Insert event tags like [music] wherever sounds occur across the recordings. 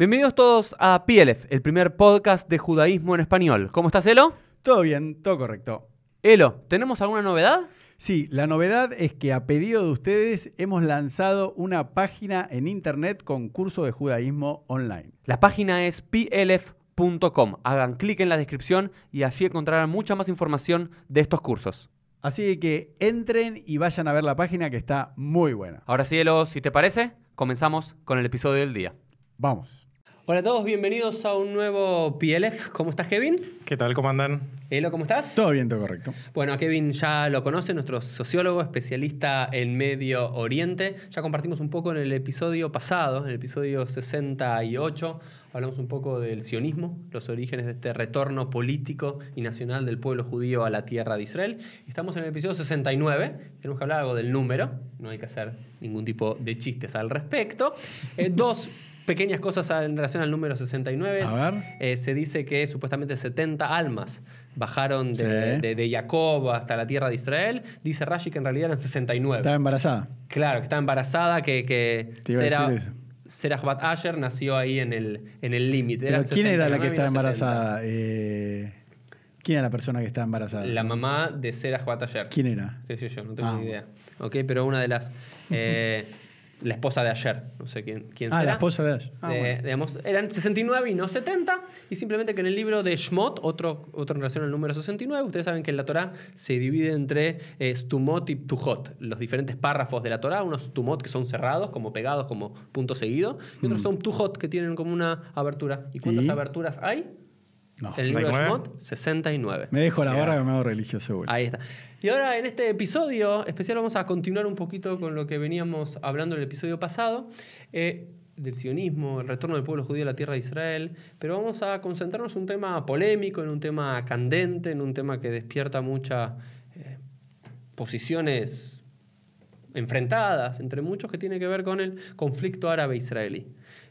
Bienvenidos todos a PLF, el primer podcast de judaísmo en español. ¿Cómo estás, Elo? Todo bien, todo correcto. Elo, ¿tenemos alguna novedad? Sí, la novedad es que a pedido de ustedes hemos lanzado una página en internet con curso de judaísmo online. La página es plf.com. Hagan clic en la descripción y allí encontrarán mucha más información de estos cursos. Así que entren y vayan a ver la página que está muy buena. Ahora sí, Elo, si te parece, comenzamos con el episodio del día. Vamos. Hola a todos, bienvenidos a un nuevo PLF. ¿Cómo estás, Kevin? ¿Qué tal, cómo andan? Elo, ¿cómo estás? Todo bien, todo correcto. Bueno, a Kevin ya lo conoce, nuestro sociólogo, especialista en Medio Oriente. Ya compartimos un poco en el episodio pasado, en el episodio 68, hablamos un poco del sionismo, los orígenes de este retorno político y nacional del pueblo judío a la tierra de Israel. Estamos en el episodio 69, tenemos que hablar algo del número, no hay que hacer ningún tipo de chistes al respecto. Eh, dos pequeñas cosas en relación al número 69. A ver. Eh, se dice que supuestamente 70 almas bajaron de, Jacob hasta la tierra de Israel. Dice Rashi que en realidad eran 69. Estaba embarazada. Claro, que estaba embarazada, que, que Serah Bat nació ahí en el en límite. El ¿Quién era la que estaba embarazada? Eh, ¿Quién era la persona que estaba embarazada? La mamá de Serah Bat Asher. ¿Quién era? yo, no tengo ah, ni idea. Ok, pero una de las... Eh, [laughs] la esposa de ayer, no sé quién, quién ah, la esposa de ayer. Ah, digamos, eran 69 y no 70, y simplemente que en el libro de Shmot, otro, otro en relación al número 69, ustedes saben que en la Torah se divide entre eh, Stumot y Ptujot, los diferentes párrafos de la Torah, unos Stumot que son cerrados, como pegados, como punto seguido, y otros mm. son Ptujot, que tienen como una abertura. ¿Y cuántas aberturas hay? el libro 69. Me dejo la barra que me hago religioso, güey. Ahí está. Y ahora en este episodio especial vamos a continuar un poquito con lo que veníamos hablando en el episodio pasado. Eh, del sionismo, el retorno del pueblo judío a la tierra de Israel, pero vamos a concentrarnos en un tema polémico, en un tema candente, en un tema que despierta muchas eh, posiciones enfrentadas entre muchos que tiene que ver con el conflicto árabe-israelí.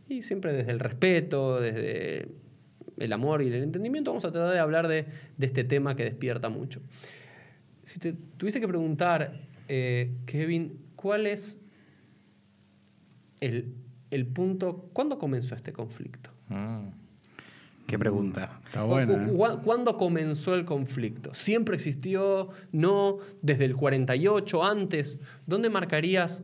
Y siempre desde el respeto, desde el amor y el entendimiento, vamos a tratar de hablar de, este tema que despierta mucho. Si te tuviese que preguntar, eh, Kevin, ¿cuál es el, punto? ¿Cuándo comenzó este conflicto? Mm. Qué mm, pregunta. Está buena. ¿eh? cuándo comenzó el conflicto? ¿Siempre existió? ¿No? ¿Desde el 48? ¿Antes? ¿Dónde marcarías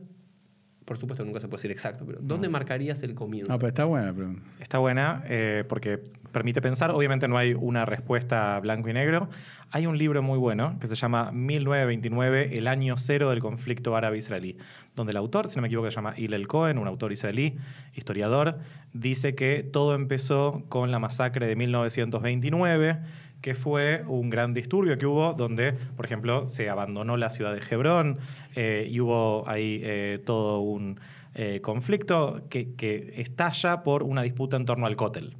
por supuesto nunca se puede decir exacto, pero ¿dónde marcarías el comienzo? está buena la Está buena eh, porque permite pensar, obviamente no hay una respuesta blanco y negro. Hay un libro muy bueno que se llama 1929, el año cero del conflicto árabe-israelí, donde el autor, si no me equivoco, se llama El Cohen, un autor israelí, historiador, dice que todo empezó con la masacre de 1929 que fue un gran disturbio que hubo donde, por ejemplo, se abandonó la ciudad de Hebrón eh, y hubo ahí eh, todo un eh, conflicto que, estalla por una disputa en torno al cótel.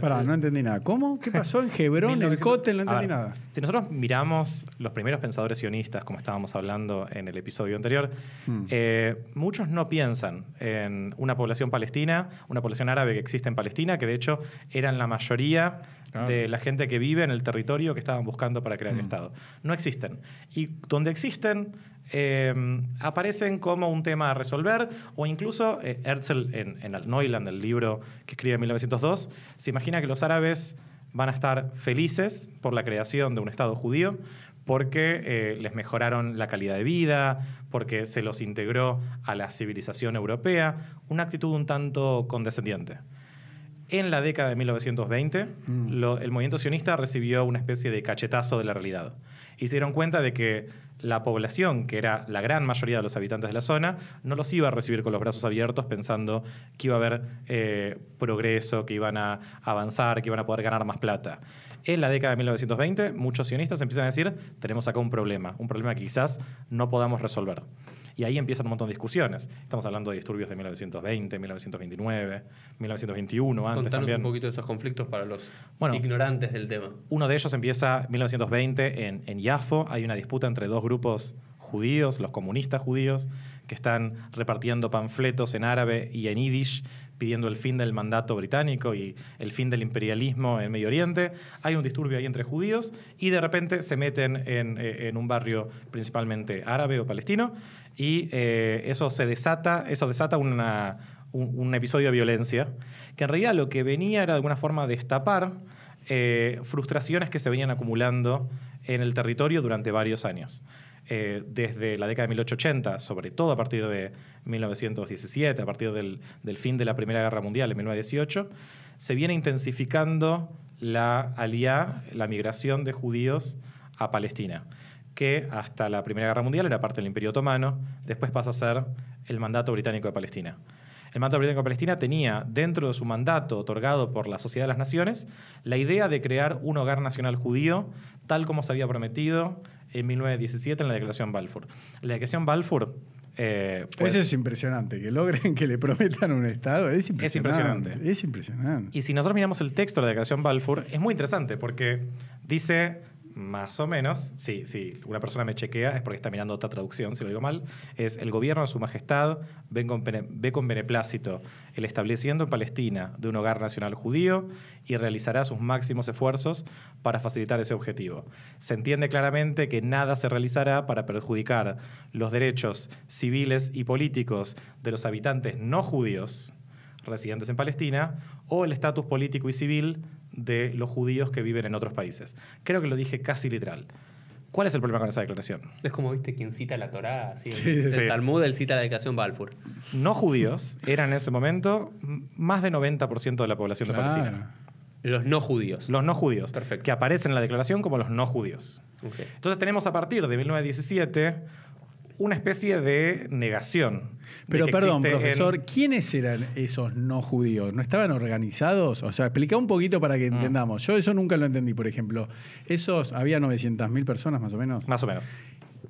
Pará, no entendí nada. ¿Cómo? ¿Qué pasó en Hebrón, ¿En el cótel? No entendí nada. Si nosotros miramos los primeros pensadores sionistas, como estábamos hablando en el episodio anterior, hmm. muchos no piensan en una población palestina, una población árabe que existe en Palestina, que de hecho eran la mayoría de la gente que vive en el territorio que estaban buscando para crear el mm. Estado. No existen. Y donde existen, em, aparecen como un tema a resolver, o incluso eh, Herzl en, en Al Neuland, el libro que escribe en 1902, se imagina que los árabes van a estar felices por la creación de un Estado judío, porque eh, les mejoraron la calidad de vida, porque se los integró a la civilización europea, una actitud un tanto condescendiente. En la década de 1920, mm. el movimiento sionista recibió una especie de cachetazo de la realidad. Hicieron cuenta de que la población, que era la gran mayoría de los habitantes de la zona, no los iba a recibir con los brazos abiertos pensando que iba a haber eh, progreso, que iban a avanzar, que iban a poder ganar más plata. En la década de 1920, muchos sionistas empiezan a decir, tenemos acá un problema, un problema que quizás no podamos resolver. Y ahí empiezan un montón de discusiones. Estamos hablando de disturbios de 1920, 1929, 1921, antes también. un poquito de esos conflictos para los ignorantes del tema. Uno de ellos empieza 1920 en, en Yafo. Hay una disputa entre dos grupos judíos, los comunistas judíos, que están repartiendo panfletos en árabe y en yiddish pidiendo el fin del mandato británico y el fin del imperialismo en Medio Oriente. Hay un disturbio ahí entre judíos y de repente se meten en, eh, un barrio principalmente árabe o palestino y eh, eso se desata, eso desata un, episodio de violencia que en realidad lo que venía era de alguna forma destapar eh, frustraciones que se venían acumulando en el territorio durante varios años. Eh, desde la década de 1880, sobre todo a partir de 1917, a partir del, fin de la Primera Guerra Mundial en 1918, se viene intensificando la alia la migración de judíos a Palestina, que hasta la Primera Guerra Mundial era parte del Imperio Otomano, después pasa a ser el mandato británico de Palestina. El mandato británico de Palestina tenía dentro de su mandato otorgado por la Sociedad de las Naciones la idea de crear un hogar nacional judío, tal como se había prometido en 1917 en la Declaración Balfour. La Declaración Balfour eh, pues, Eso es impresionante, que logren que le prometan un Estado. es impresionante. Es impresionante. Y si nosotros miramos el texto de la Declaración Balfour, es muy interesante porque dice más o menos, sí, sí. Una persona me chequea, es porque está mirando otra traducción, si lo digo mal. Es el gobierno de su majestad ve con, ve con beneplácito el establecimiento en Palestina de un hogar nacional judío y realizará sus máximos esfuerzos para facilitar ese objetivo. Se entiende claramente que nada se realizará para perjudicar los derechos civiles y políticos de los habitantes no judíos residentes en Palestina o el estatus político y civil de los judíos que viven en otros países. Creo que lo dije casi literal. ¿Cuál es el problema con esa declaración? Es como, viste, quien cita la Torá, el, Talmud, cita la declaración Balfour. No judíos eran en ese momento más de 90% de la población de Palestina. Los no judíos. Los no judíos. Perfecto. Que aparecen en la declaración como los no judíos. Entonces tenemos a partir de 1917 una especie de negación. Pero perdón, profesor, ¿quiénes eran esos no judíos? ¿No estaban organizados? O sea, explica un poquito para que ah. entendamos. Yo eso nunca lo entendí, por ejemplo. Esos, había 900.000 personas más o menos. Más o menos.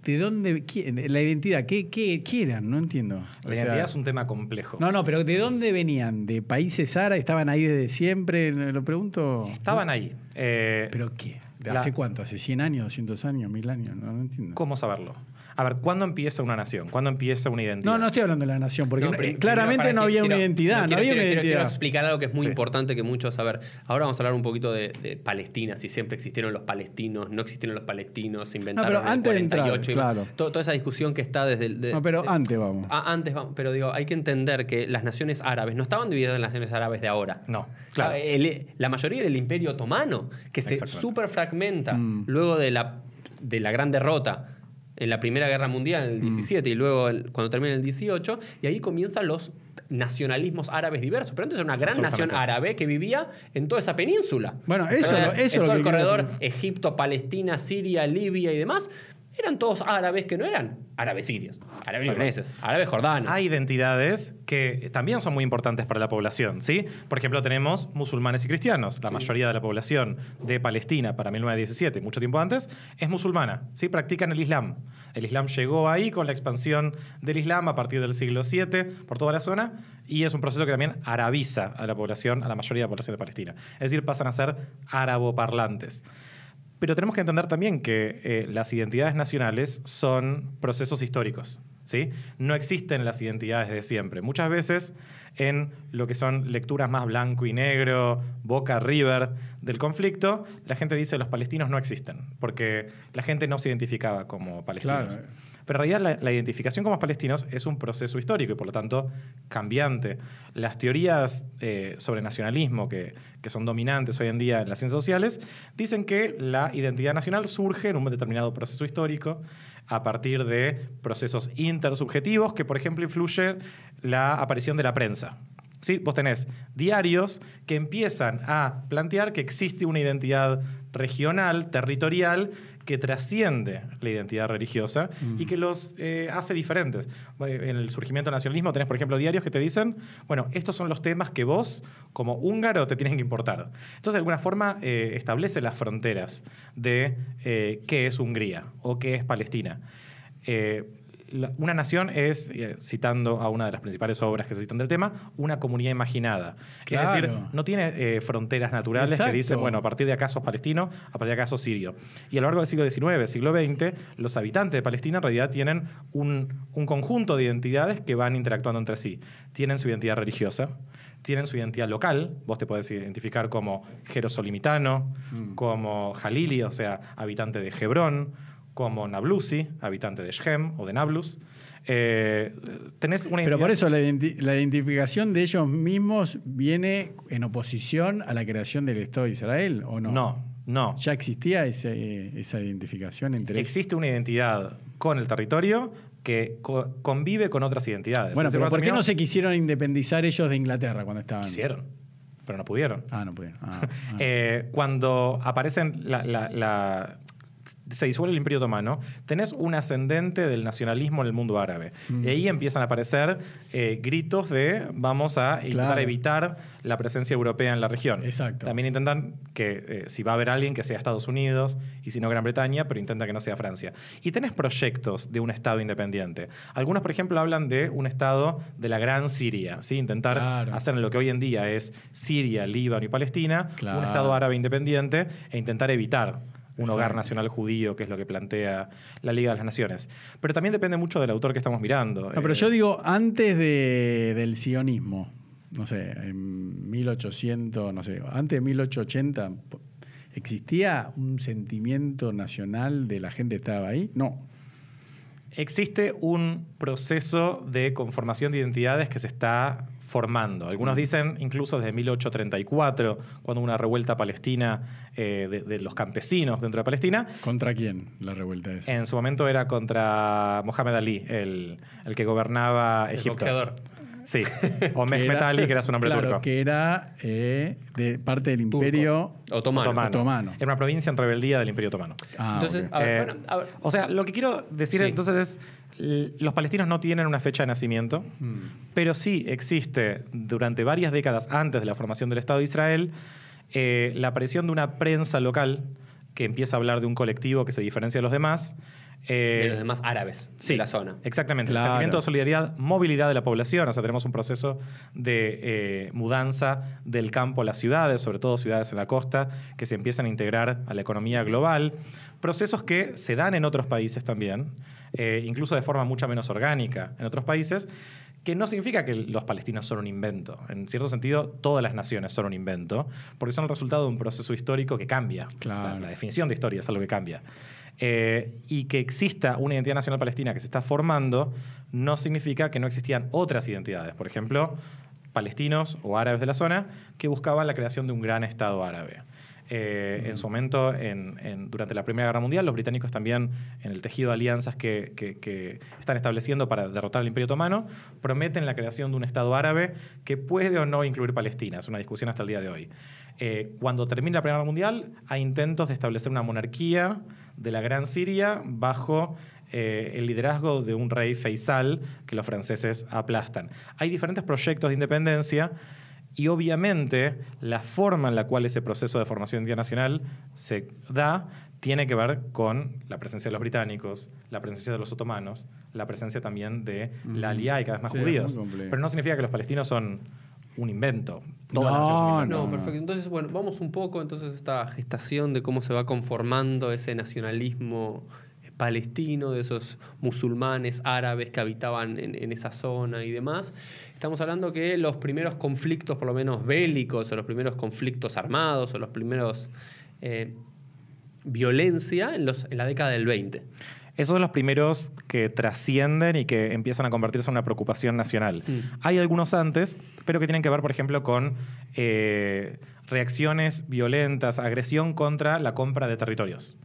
¿De dónde? ¿La identidad? ¿Qué, qué, eran? No entiendo. La identidad es un tema complejo. No, no, pero ¿de dónde venían? ¿De países árabes? ¿Estaban ahí desde siempre? Lo pregunto. Estaban ahí. Eh, ¿Pero qué? ¿Hace cuánto? ¿Hace 100 años, 200 años, 1000 años? no entiendo. ¿Cómo saberlo? A ver, ¿cuándo empieza una nación? ¿Cuándo empieza una identidad? No, no estoy hablando de la nación, porque eh, claramente no había una identidad. No, había una identidad. Quiero, explicar algo que es muy importante que muchos A ver, Ahora vamos a hablar un poquito de, Palestina, si siempre existieron los palestinos, no existieron los palestinos, se inventaron no, pero el toda esa discusión que está desde el. no, pero antes vamos. Ah, antes vamos. Pero digo, hay que entender que las naciones árabes no estaban divididas en las naciones árabes de ahora. No. Claro. Ah, la mayoría del imperio otomano, que se superfragmenta mm. luego de la, de la gran derrota en la Primera Guerra Mundial, en el 17, mm. y luego cuando termina el 18, y ahí comienzan los nacionalismos árabes diversos. Pero antes era una gran nación árabe que vivía en toda esa península. Bueno, eso, es eso en todo el corredor Egipto, Palestina, Siria, Libia y demás eran todos árabes que no eran árabes sirios, árabes libaneses, árabes jordanos. Hay identidades que también son muy importantes para la población, ¿sí? Por ejemplo, tenemos musulmanes y cristianos. La mayoría de la población de Palestina para 1917, mucho tiempo antes, es musulmana, ¿sí? Practican el Islam. El Islam llegó ahí con la expansión del Islam a partir del siglo VII por toda la zona y es un proceso que también arabiza a la población, a la mayoría de la población de Palestina. Es decir, pasan a ser áraboparlantes. Pero tenemos que entender también que eh, las identidades nacionales son procesos históricos. ¿sí? No existen las identidades de siempre. Muchas veces en lo que son lecturas más blanco y negro, boca river del conflicto, la gente dice los palestinos no existen, porque la gente no se identificaba como palestinos. Eh. Pero en realidad la, identificación como los palestinos es un proceso histórico y por lo tanto cambiante. Las teorías eh, sobre nacionalismo que, son dominantes hoy en día en las ciencias sociales dicen que la identidad nacional surge en un determinado proceso histórico a partir de procesos intersubjetivos que, por ejemplo, influyen la aparición de la prensa. ¿Sí? Vos tenés diarios que empiezan a plantear que existe una identidad regional, territorial, que trasciende la identidad religiosa y mm. que los eh, hace diferentes. En el surgimiento del nacionalismo tenés, por ejemplo, diarios que te dicen, bueno, estos son los temas que vos, como húngaro, te tienen que importar. Entonces, de alguna forma, eh, establece las fronteras de eh, qué es Hungría o qué es Palestina una nación es, eh, citando a una de las principales obras que se citan del tema, una comunidad imaginada. Es decir, no tiene eh, fronteras naturales que dicen, bueno, a partir de acaso palestino, a partir de acaso sirio. Y a lo largo del siglo XIX, siglo XX, los habitantes de Palestina en realidad tienen un, conjunto de identidades que van interactuando entre sí. Tienen su identidad religiosa, tienen su identidad local. Vos te podés identificar como jerosolimitano, mm. como jalili, o sea, habitante de Hebrón, como Nablusi, habitante de Shem o de Nablus. Eh, tenés Pero por eso la, identificación de ellos mismos viene en oposición a la creación del Estado de Israel, ¿o no? No, no. Ya existía esa identificación entre... Existe una identidad con el territorio que convive con otras identidades. Bueno, pero ¿por qué no se quisieron independizar ellos de Inglaterra cuando estaban? Quisieron, pero no pudieron. Ah, no pudieron. Ah, [laughs] ah, eh, cuando aparecen la se disuelve el Imperio Otomano, tenés un ascendente del nacionalismo en el mundo árabe. Mm. Y ahí empiezan a aparecer eh, gritos de vamos a intentar evitar la presencia europea en la región. Exacto. También intentan que eh, si va a haber alguien que sea Estados Unidos y si no Gran Bretaña, pero intentan que no sea Francia. Y tenés proyectos de un Estado independiente. Algunos, por ejemplo, hablan de un Estado de la Gran Siria, ¿sí? intentar hacer lo que hoy en día es Siria, Líbano y Palestina, un Estado árabe independiente e intentar evitar un hogar nacional judío, que es lo que plantea la Liga de las Naciones. Pero también depende mucho del autor que estamos mirando. pero eh. yo digo, antes del sionismo, no sé, en 1800, no sé, antes de 1880, ¿existía un sentimiento nacional de la gente que estaba ahí? No. Existe un proceso de conformación de identidades que se está formando. Algunos dicen incluso desde 1834, cuando hubo una revuelta palestina eh, de, los campesinos dentro de Palestina. ¿Contra quién la revuelta es. En su momento era contra Mohamed Ali, el, que gobernaba Egipto. El boxeador. Sí, [laughs] o Mehmet Ali, que era su nombre claro, que era eh, de parte del Imperio otomano. otomano. Era una provincia en rebeldía del Imperio Otomano. Ah, entonces, eh, a ver, O sea, lo que quiero decir entonces es los palestinos no tienen una fecha de nacimiento, mm. pero sí existe durante varias décadas antes de la formación del Estado de Israel eh, la aparición de una prensa local que empieza a hablar de un colectivo que se diferencia de los demás de los eh, demás árabes de la zona. Exactamente. El sentimiento de solidaridad, movilidad de la población. O sea, tenemos un proceso de eh, mudanza del campo a las ciudades, sobre todo ciudades en la costa, que se empiezan a integrar a la economía global. Procesos que se dan en otros países también, eh, incluso de forma mucho menos orgánica en otros países que no significa que los palestinos son un invento. En cierto sentido, todas las naciones son un invento, porque son el resultado de un proceso histórico que cambia. La, la, definición de historia es algo que cambia. Eh, y que exista una identidad nacional palestina que se está formando, no significa que no existían otras identidades. Por ejemplo, palestinos o árabes de la zona que buscaban la creación de un gran Estado árabe. Eh, en su momento, durante la Primera Guerra Mundial, los británicos también, en el tejido de alianzas que, están estableciendo para derrotar al Imperio Otomano, prometen la creación de un Estado árabe que puede o no incluir Palestina. Es una discusión hasta el día de hoy. Eh, cuando termina la Primera Guerra Mundial, hay intentos de establecer una monarquía de la Gran Siria bajo eh, el liderazgo de un rey Faisal que los franceses aplastan. Hay diferentes proyectos de independencia. Y obviamente la forma en la cual ese proceso de formación nacional se da tiene que ver con la presencia de los británicos, la presencia de los otomanos, la presencia también de la mm. aliá y cada vez más judíos. Pero no significa que los palestinos son un invento. no, no, perfecto. Entonces, bueno, vamos un poco entonces a esta gestación de cómo se va conformando ese nacionalismo palestino, de esos musulmanes árabes que habitaban en, esa zona y demás. Estamos hablando que los primeros conflictos, por lo menos bélicos, o los primeros conflictos armados, o los primeros eh, violencia en, la década del 20. Esos son los primeros que trascienden y que empiezan a convertirse en una preocupación nacional. Mm. Hay algunos antes, pero que tienen que ver, por ejemplo, con eh, reacciones violentas, agresión contra la compra de territorios.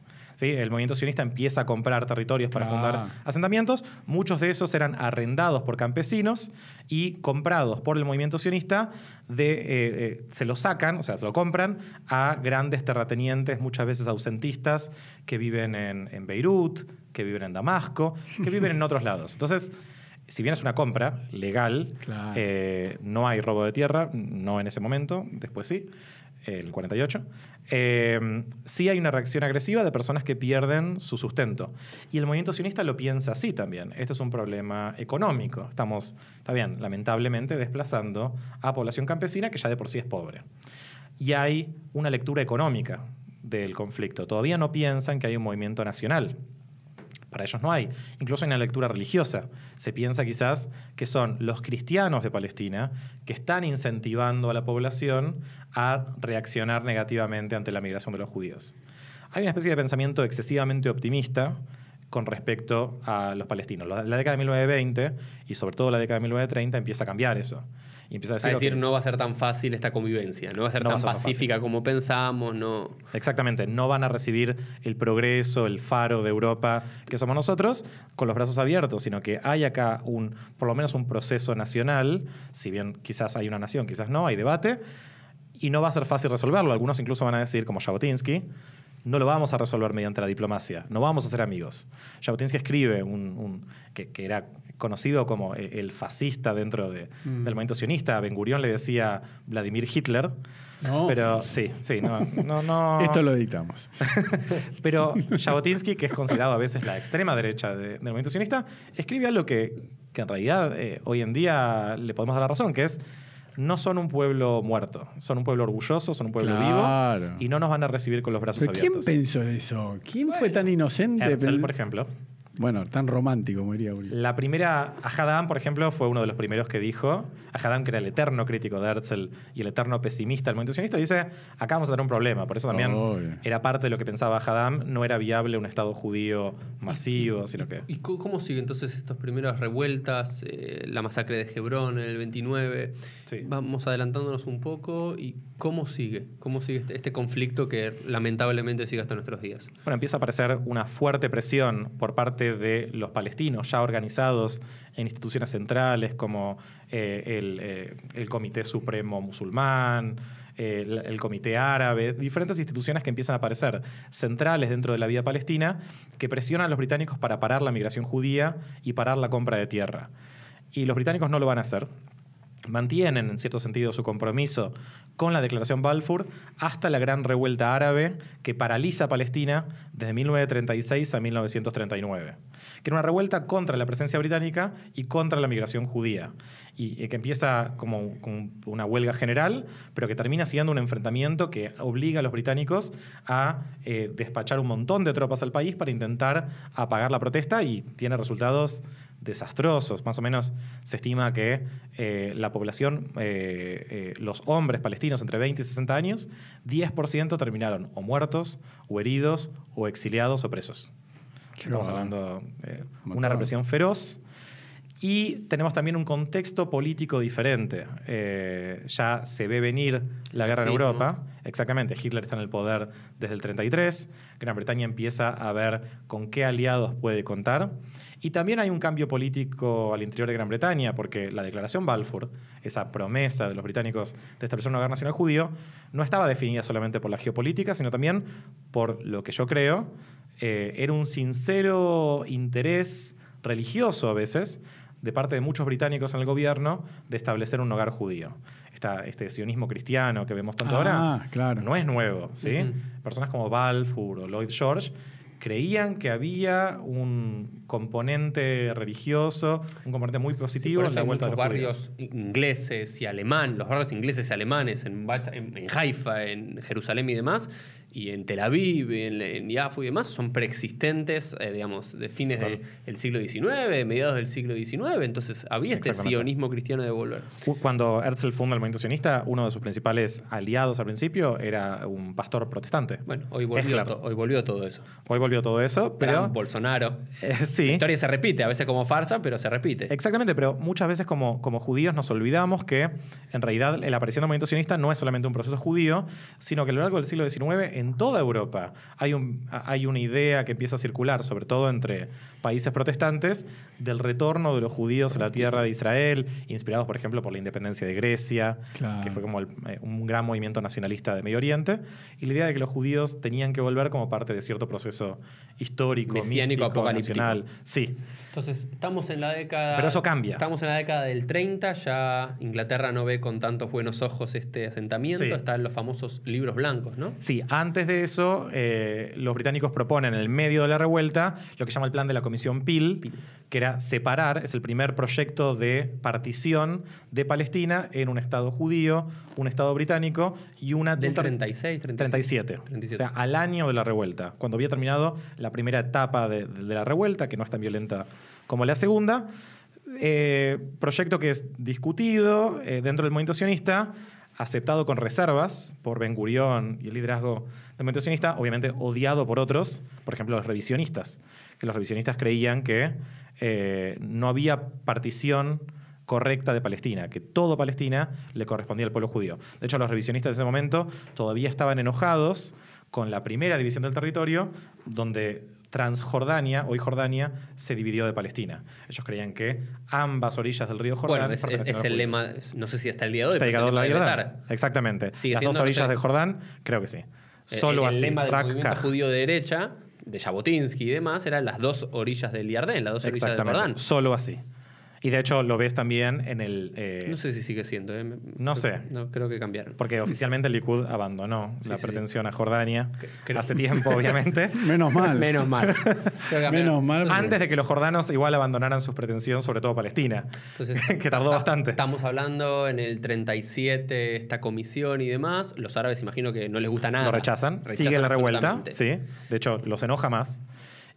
El movimiento sionista empieza a comprar territorios para fundar ah. asentamientos. Muchos de esos eran arrendados por campesinos y comprados por el movimiento sionista. Eh, eh, se lo sacan, o sea, se lo compran a grandes terratenientes, muchas veces ausentistas, que viven en, Beirut, que viven en Damasco, que viven en otros lados. Entonces, si bien es una compra legal, eh, no hay robo de tierra, no en ese momento, después sí, el 48. Em, sí hay una reacción agresiva de personas que pierden su sustento. Y el movimiento sionista lo piensa así también. Este es un problema económico. Estamos, está bien, lamentablemente desplazando a población campesina que ya de por sí es pobre. Y hay una lectura económica del conflicto. Todavía no piensan que hay un movimiento nacional para ellos no hay. Incluso en la lectura religiosa. Se piensa quizás que son los cristianos de Palestina que están incentivando a la población a reaccionar negativamente ante la migración de los judíos. Hay una especie de pensamiento excesivamente optimista con respecto a los palestinos. La década de 1920 y sobre todo la década de 1930 empieza a cambiar eso. Y a decir, no va a ser tan fácil esta convivencia, no va a ser tan pacífica como pensamos, no. Exactamente, no van a recibir el progreso, el faro de Europa que somos nosotros con los brazos abiertos, sino que hay acá un, por lo menos un proceso nacional, si bien quizás hay una nación, quizás no, hay debate, y no va a ser fácil resolverlo. Algunos incluso van a decir, como Jabotinsky, no lo vamos a resolver mediante la diplomacia, no vamos a ser amigos. Jabotinsky escribe, un, que, era conocido como e, el, fascista dentro mm. del movimiento sionista, Ben Gurión le decía Vladimir Hitler, pero sí, sí, no, [laughs] Esto lo editamos. [laughs] pero Jabotinsky, que es considerado a veces la extrema derecha del movimiento sionista, escribe algo que, que en realidad eh, hoy en día le podemos dar la razón, que es no son un pueblo muerto, son un pueblo orgulloso, son un pueblo vivo y no nos van a recibir con los brazos abiertos. ¿Quién pensó eso? ¿Quién fue tan inocente? Herzl, por ejemplo. Bueno, tan romántico, me diría La primera, Hadam, por ejemplo, fue uno de los primeros que dijo, Hadam, que era el eterno crítico de Herzl y el eterno pesimista, el movimiento dice, acá vamos a tener un problema. Por eso también era parte de lo que pensaba Hadam. no era viable un Estado judío masivo, sino que... ¿Y cómo siguen entonces estas primeras revueltas, eh, la masacre de Hebrón en el 29? Vamos adelantándonos un poco y cómo sigue, cómo sigue este, este, conflicto que lamentablemente sigue hasta nuestros días. Bueno, empieza a aparecer una fuerte presión por parte de los palestinos ya organizados en instituciones centrales como eh, eh, el, Comité Supremo Musulmán, eh, el Comité Árabe, diferentes instituciones que empiezan a aparecer centrales dentro de la vida palestina que presionan a los británicos para parar la migración judía y parar la compra de tierra. Y los británicos no lo van a hacer, mantienen en cierto sentido su compromiso con la Declaración Balfour hasta la Gran Revuelta Árabe que paraliza Palestina desde 1936 a 1939, que era una revuelta contra la presencia británica y contra la migración judía, y que empieza como, una huelga general, pero que termina siendo un enfrentamiento que obliga a los británicos a eh, despachar un montón de tropas al país para intentar apagar la protesta y tiene resultados desastrosos. Más o menos se estima que eh, la población, eh, eh, los hombres palestinos entre 20 y 60 años, 10% terminaron o muertos, o heridos, o exiliados, o presos. Estamos hablando de una represión feroz y tenemos también un contexto político diferente. Eh, ya se ve venir la guerra en Europa. Exactamente, Hitler está en el poder desde el 33. Gran Bretaña empieza a ver con qué aliados puede contar. Y también hay un cambio político al interior de Gran Bretaña, porque la declaración Balfour, esa promesa de los británicos de establecer una hogar nacional judío, no estaba definida solamente por la geopolítica, sino también por lo que yo creo, eh, era un sincero interés religioso a veces de parte de muchos británicos en el gobierno de establecer un hogar judío. este sionismo cristiano que vemos tanto ah, ahora claro. no es nuevo. ¿sí? Personas como Balfour o Lloyd George creían que había un componente religioso, un componente muy positivo en la vuelta de los barrios ingleses y alemanes, los barrios ingleses y alemanes en Haifa, en Jerusalén y demás, y en Tel Aviv, en, IAFU y demás, son preexistentes, eh, digamos, de fines del siglo XIX, mediados del siglo XIX. Entonces había este sionismo cristiano de volver. Cuando Herzl funda el movimiento sionista, uno de sus principales aliados al principio era un pastor protestante. Bueno, hoy volvió, hoy volvió todo eso. Hoy volvió todo eso, pero. Bolsonaro. [laughs] Eh, sí. La historia se repite, a veces como farsa, pero se repite. Exactamente, pero muchas veces como, como judíos nos olvidamos que en realidad el aparecimiento del movimiento sionista no es solamente un proceso judío, sino que a lo largo del siglo XIX en toda Europa hay, un, hay una idea que empieza a circular, sobre todo entre países protestantes, del retorno de los judíos a la tierra de Israel, inspirados, por ejemplo, por la independencia de Grecia, que fue como eh, un gran movimiento nacionalista de Medio Oriente, y la idea de que los judíos tenían que volver como parte de cierto proceso histórico, Mesiánico, místico, Sí. Entonces, estamos en la década... Pero eso cambia. Estamos en la década del 30, ya Inglaterra no ve con tantos buenos ojos este asentamiento, están los famosos libros blancos, ¿no? Sí, antes antes de eso, eh, los británicos proponen en el medio de la revuelta lo que se llama el plan de la Comisión PIL, que era separar, es el primer proyecto de partición de Palestina en un Estado judío, un Estado británico y una... Del 36, 37. 37. O sea, al año de la revuelta, cuando había terminado la primera etapa de, la revuelta, que no es tan violenta como la segunda. Eh, proyecto que es discutido eh, dentro del movimiento sionista aceptado con reservas por Ben Gurión y el liderazgo de sionista obviamente odiado por otros, por ejemplo los revisionistas, que los revisionistas creían que eh, no había partición correcta de Palestina, que todo Palestina le correspondía al pueblo judío. De hecho, los revisionistas de ese momento todavía estaban enojados con la primera división del territorio, donde Transjordania, hoy Jordania, se dividió de Palestina. Ellos creían que ambas orillas del río Jordán. Bueno, es, el lema, no sé si está el día de hoy. Está pero el Exactamente. Las dos orillas de Jordán, creo que sí. Eh, Solo así. el lema del movimiento judío de derecha, de Jabotinsky y demás, eran las dos orillas del Yardén, las dos orillas del Jordán. Solo así. Y de hecho lo ves también en el... Eh, no sé si sigue siendo. Eh, no sé. creo que cambiaron. Porque oficialmente el Likud abandonó la pretensión a Jordania hace tiempo, [laughs] obviamente. Menos mal. Menos mal. [laughs] Menos mal. Antes de que los jordanos igual abandonaran sus pretensiones, sobre todo Palestina, [laughs] que tardó bastante. Estamos hablando en el 37, esta comisión y demás. Los árabes imagino que no les gusta nada. Lo rechazan. rechazan sigue la revuelta. Sí. De hecho, los enoja más.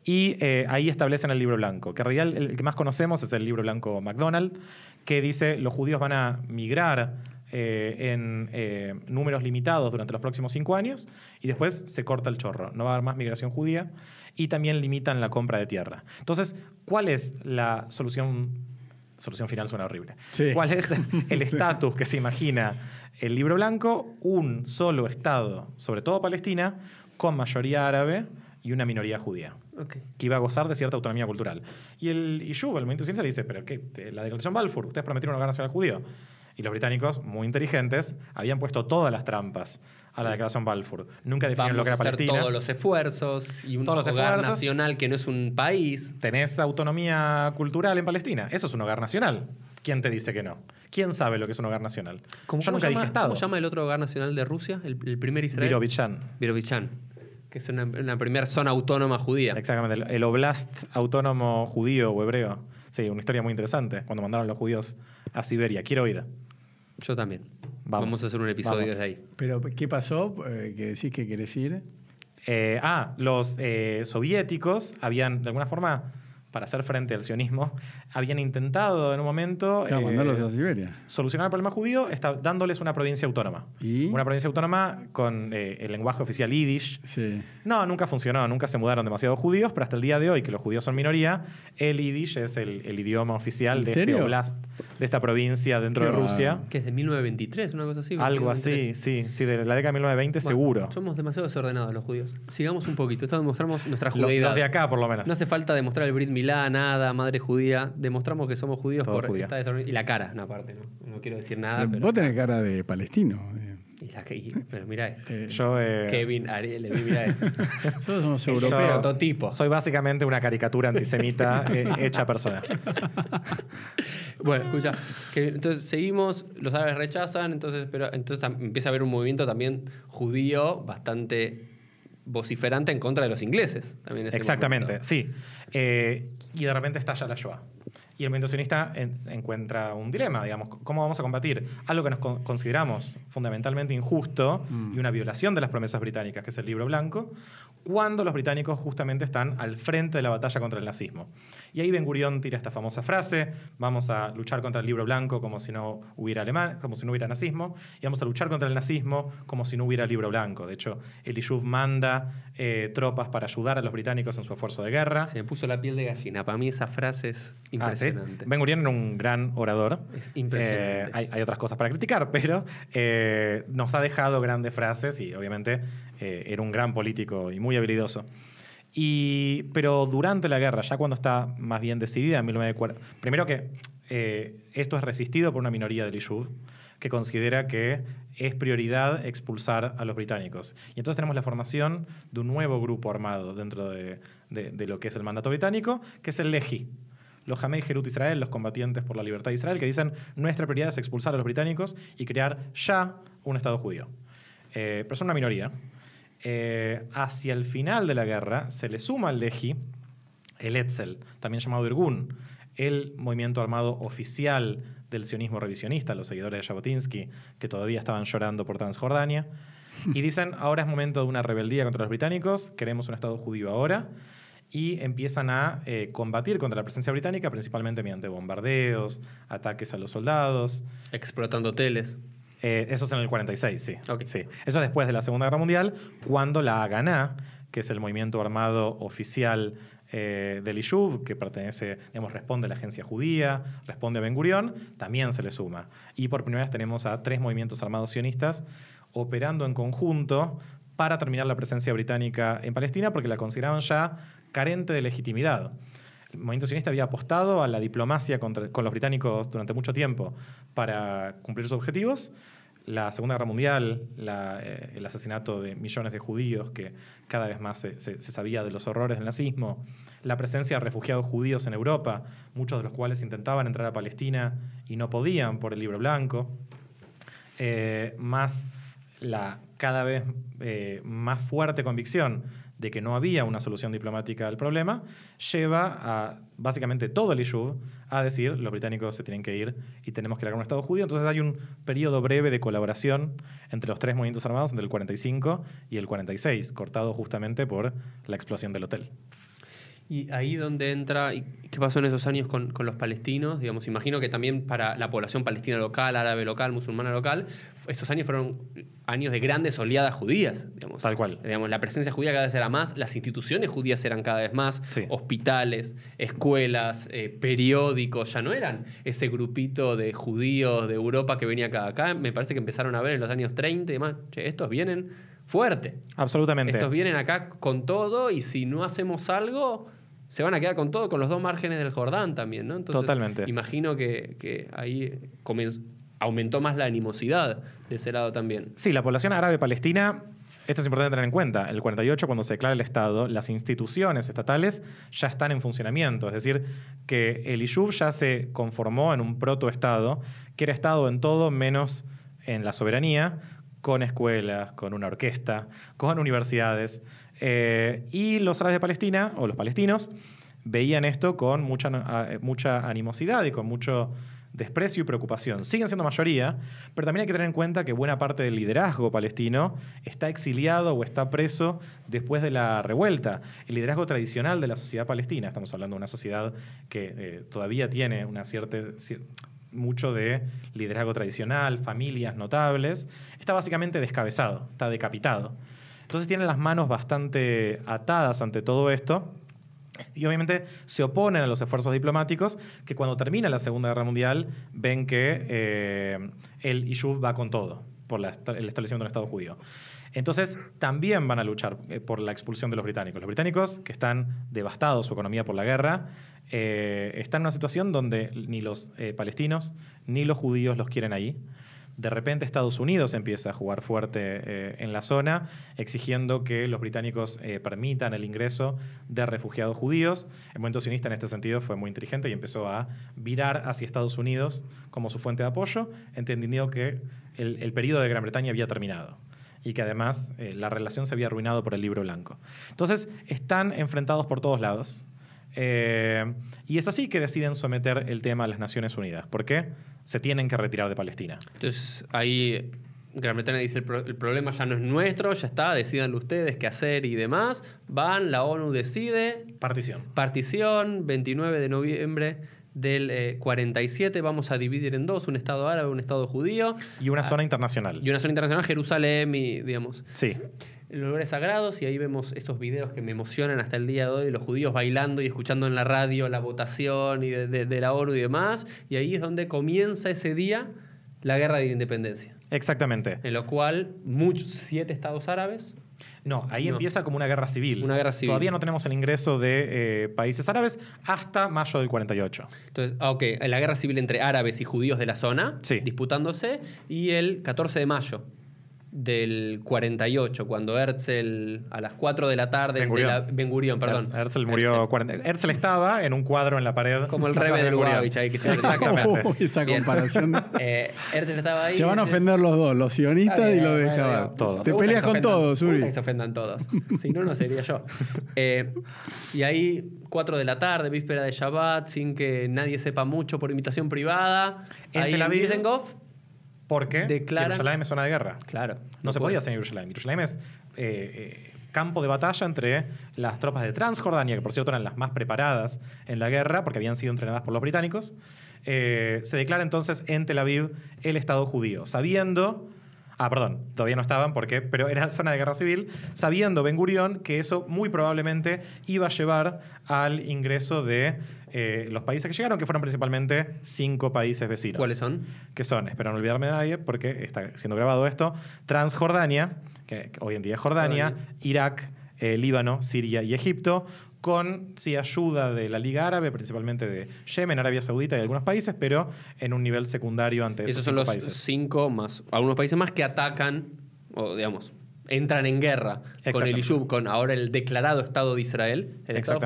Y eh, ahí establecen el libro blanco, que en realidad el, que más conocemos es el libro blanco McDonald, que dice los judíos van a migrar eh, en eh, números limitados durante los próximos cinco años y después se corta el chorro, no va a haber más migración judía y también limitan la compra de tierra. Entonces, ¿cuál es la solución? Solución final suena horrible. ¿Cuál es [laughs] el estatus que se imagina el libro blanco? Un solo Estado, sobre todo Palestina, con mayoría árabe y una minoría judía, que iba a gozar de cierta autonomía cultural. Y el y el movimiento ciencial, dice, pero ¿qué? La Declaración Balfour, ustedes prometieron un hogar nacional judío. Y los británicos, muy inteligentes, habían puesto todas las trampas a la Declaración Balfour. Nunca definieron lo que era a hacer Palestina. Todos los esfuerzos y un hogar nacional que no es un país. Tenés autonomía cultural en Palestina. Eso es un hogar nacional. ¿Quién te dice que no? ¿Quién sabe lo que es un hogar nacional? ¿Cómo, se llama, el otro hogar nacional de Rusia? El, primer Israel. Virovichan. Virovichan que es una, primera zona autónoma judía. Exactamente, el, Oblast autónomo judío o hebreo. Sí, una historia muy interesante, cuando mandaron los judíos a Siberia. Quiero ir. Yo también. Vamos, a hacer un episodio desde ahí. Pero, ¿qué pasó? Eh, ¿Qué decís que querés ir? Eh, ah, los eh, soviéticos habían, de alguna forma, para hacer frente al sionismo, habían intentado en un momento eh, a Siberia. solucionar el problema judío está dándoles una provincia autónoma. Una provincia autónoma con eh, el lenguaje oficial yiddish. No, nunca funcionó, nunca se mudaron demasiados judíos, pero hasta el día de hoy, que los judíos son minoría, el yiddish es el, idioma oficial de este oblast, de esta provincia dentro de Rusia. Que es de 1923, una cosa así. Algo así, sí, sí, de la década de 1920 seguro. Somos demasiado desordenados los judíos. Sigamos un poquito, esto demostramos nuestra judeidad. de acá, por lo menos. No hace falta demostrar el Brit nada, madre judía. Demostramos que somos judíos por Y la cara, una parte, ¿no? No quiero decir nada. Vos tenés cara de palestino. Eh. pero mira esto. Eh, yo, eh, Kevin, Ariel, mira esto. [laughs] somos europeos. Soy básicamente una caricatura antisemita [laughs] hecha persona. bueno, escucha. entonces seguimos, los árabes rechazan, entonces, pero entonces empieza a haber un movimiento también judío bastante vociferante en contra de los ingleses. También Exactamente, sí. Eh, y de repente estalla la Shoah. Y el mendocinista encuentra un dilema, digamos, ¿cómo vamos a combatir algo que nos consideramos fundamentalmente injusto y mm. una violación de las promesas británicas, que es el libro blanco, cuando los británicos justamente están al frente de la batalla contra el nazismo? Y ahí Ben gurion tira esta famosa frase, vamos a luchar contra el libro blanco como si no hubiera alemán, como si no hubiera nazismo, y vamos a luchar contra el nazismo como si no hubiera libro blanco. De hecho, Elishuv manda eh, tropas para ayudar a los británicos en su esfuerzo de guerra. Se me puso la piel de gallina. Para mí esa frase es impresionante. Ah, Ben Gurion era un gran orador. Eh, hay, otras cosas para criticar, pero eh, nos ha dejado grandes frases y obviamente eh, era un gran político y muy habilidoso. pero durante la guerra, ya cuando está más bien decidida, me acuerdo primero que esto es resistido por una minoría del IJUD que considera que es prioridad expulsar a los británicos. Y entonces tenemos la formación de un nuevo grupo armado dentro de, de lo que es el mandato británico, que es el Legi, los Hamei Herut Israel, los combatientes por la libertad de Israel, que dicen nuestra prioridad es expulsar a los británicos y crear ya un Estado judío. Eh, pero son una minoría. Eh, hacia el final de la guerra se le suma al Lehi el Etzel, también llamado Irgun, el movimiento armado oficial del sionismo revisionista, los seguidores de Jabotinsky, que todavía estaban llorando por Transjordania. [laughs] Y dicen, ahora es momento de una rebeldía contra los británicos, queremos un Estado judío ahora y empiezan a eh, combatir contra la presencia británica, principalmente mediante bombardeos, ataques a los soldados. Explotando hoteles. Eh, eso es en el 46, sí. Eso es después de la Segunda Guerra Mundial, cuando la Haganá, que es el movimiento armado oficial eh, del Iyub, que pertenece, digamos, responde a la agencia judía, responde a Ben Gurión, también se le suma. Y por primera vez tenemos a tres movimientos armados sionistas operando en conjunto para terminar la presencia británica en Palestina, porque la consideraban ya carente de legitimidad. El movimiento sionista había apostado a la diplomacia con los británicos durante mucho tiempo para cumplir sus objetivos. La Segunda Guerra Mundial, eh, el asesinato de millones de judíos, que cada vez más se, sabía de los horrores del nazismo, la presencia de refugiados judíos en Europa, muchos de los cuales intentaban entrar a Palestina y no podían por el libro blanco, eh, más la cada vez eh, más fuerte convicción de que no había una solución diplomática al problema, lleva a básicamente todo el Iyub a decir los británicos se tienen que ir y tenemos que crear un Estado judío. Entonces hay un periodo breve de colaboración entre los tres movimientos armados, entre el 45 y el 46, cortado justamente por la explosión del hotel. Y ahí donde entra, ¿qué pasó en esos años con, los palestinos? Digamos, imagino que también para la población palestina local, árabe local, musulmana local, estos años fueron años de grandes oleadas judías, digamos. Tal cual. Digamos, la presencia judía cada vez era más, las instituciones judías eran cada vez más, hospitales, escuelas, eh, periódicos, ya no eran ese grupito de judíos de Europa que venía acá. me parece que empezaron a ver en los años 30 y demás, estos vienen fuerte. Absolutamente. Estos vienen acá con todo y si no hacemos algo, se van a quedar con todo, con los dos márgenes del Jordán también, ¿no? Totalmente. Imagino que, que ahí comenzó aumentó más la animosidad de ese lado también. Sí, la población árabe palestina esto es importante tener en cuenta. El 48, cuando se declara el Estado, las instituciones estatales ya están en funcionamiento. Es decir, que el Iyub ya se conformó en un proto-Estado, que era Estado en todo menos en la soberanía, con escuelas, con una orquesta, con universidades. Eh, y los árabes de Palestina, o los palestinos, veían esto con mucha, eh, mucha animosidad y con mucho desprecio y preocupación. Siguen siendo mayoría, pero también hay que tener en cuenta que buena parte del liderazgo palestino está exiliado o está preso después de la revuelta. El liderazgo tradicional de la sociedad palestina, estamos hablando de una sociedad que eh, todavía tiene una cierta mucho de liderazgo tradicional, familias notables, está básicamente descabezado, está decapitado. Entonces tiene las manos bastante atadas ante todo esto y obviamente se oponen a los esfuerzos diplomáticos que cuando termina la Segunda Guerra Mundial ven que el eh, Yishuv va con todo por la, el establecimiento de un Estado judío. Entonces, también van a luchar eh, por la expulsión de los británicos. Los británicos, que están devastados su economía por la guerra, eh, están en una situación donde ni los palestinos ni los judíos los quieren ahí de repente Estados Unidos empieza a jugar fuerte eh, en la zona, exigiendo que los británicos eh, permitan el ingreso de refugiados judíos. El movimiento sionista en este sentido fue muy inteligente y empezó a virar hacia Estados Unidos como su fuente de apoyo, entendiendo que el, período periodo de Gran Bretaña había terminado y que además eh, la relación se había arruinado por el libro blanco. Entonces, están enfrentados por todos lados eh, y es así que deciden someter el tema a las Naciones Unidas, ¿Por qué? se tienen que retirar de Palestina. Entonces ahí Gran Bretaña dice, el, problema ya no es nuestro, ya está, decidan ustedes qué hacer y demás. Van, la ONU decide. Partición. Partición, 29 de noviembre del 47 eh, vamos a dividir en dos, un Estado árabe, un Estado judío. Y una ah, zona internacional. Y una zona internacional, Jerusalén y, digamos. Sí los lugares sagrados y ahí vemos estos videos que me emocionan hasta el día de hoy, los judíos bailando y escuchando en la radio la votación y de, la ONU y demás, y ahí es donde comienza ese día la guerra de independencia. Exactamente. En lo cual muchos, siete estados árabes. No, ahí empieza como una guerra civil. Una guerra civil. Todavía no tenemos el ingreso de eh, países árabes hasta mayo del 48. Entonces, ah, ok, la guerra civil entre árabes y judíos de la zona, disputándose, y el 14 de mayo del 48, cuando Herzl, a las 4 de la tarde, Ben Gurión, perdón. Herzl murió. Herzl. estaba en un cuadro en la pared. Como el rebe de Lubavitch ahí que se Exactamente. Uy, esa comparación. [laughs] eh, estaba ahí. Se van a ofender los dos, los sionistas y los de Jabal. Todos. Te peleas con todos, Uri. que se ofendan todos. [laughs] Si no, no sería yo. Eh, y ahí, 4 de la tarde, víspera de Shabbat, sin que nadie sepa mucho por invitación privada. En ahí Tel Aviv, en Goff. Porque Declaran... es zona de guerra. Claro. No, se podía hacer en Jerusalén. Jerusalén es eh, eh, campo de batalla entre las tropas de Transjordania, que por cierto eran las más preparadas en la guerra, porque habían sido entrenadas por los británicos. Eh, se declara entonces en Tel Aviv el Estado judío, sabiendo... Ah, perdón, todavía no estaban porque, pero era zona de guerra civil, sabiendo Ben Gurión que eso muy probablemente iba a llevar al ingreso de eh, los países que llegaron, que fueron principalmente cinco países vecinos. ¿Cuáles son? Que son, espero no olvidarme de nadie porque está siendo grabado esto, Transjordania, que hoy en día es Jordania, Irak, eh, Líbano, Siria y Egipto, con si ayuda de la Liga Árabe, principalmente de Yemen, Arabia Saudita y algunos países, pero en un nivel secundario ante esos, esos son los países. cinco más, algunos países más que atacan, o digamos, entran en guerra con el Iyub, con ahora el declarado Estado de Israel, el Estado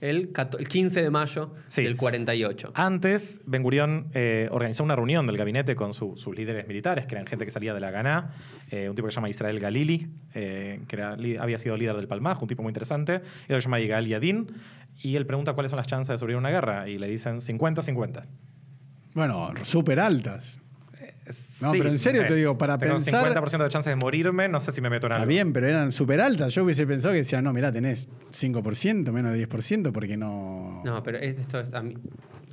el, 15 de mayo del 48. Antes, Ben Gurión eh, organizó una reunión del gabinete con sus líderes militares, que eran gente que salía de la Ganá eh, un tipo que se llama Israel Galili, eh, que había sido líder del Palmaj, un tipo muy interesante, él se llama Igal Yadin, y él pregunta cuáles son las chances de sobrevivir una guerra, y le dicen 50-50. Bueno, súper altas. No, pero en serio te digo, para pensar... Tengo 50% de chances de morirme, no sé si me meto en algo. Está bien, pero eran súper altas. Yo hubiese pensado que decía, no, mirá, tenés 5%, menos de 10%, porque no... No, pero esto es, a mí,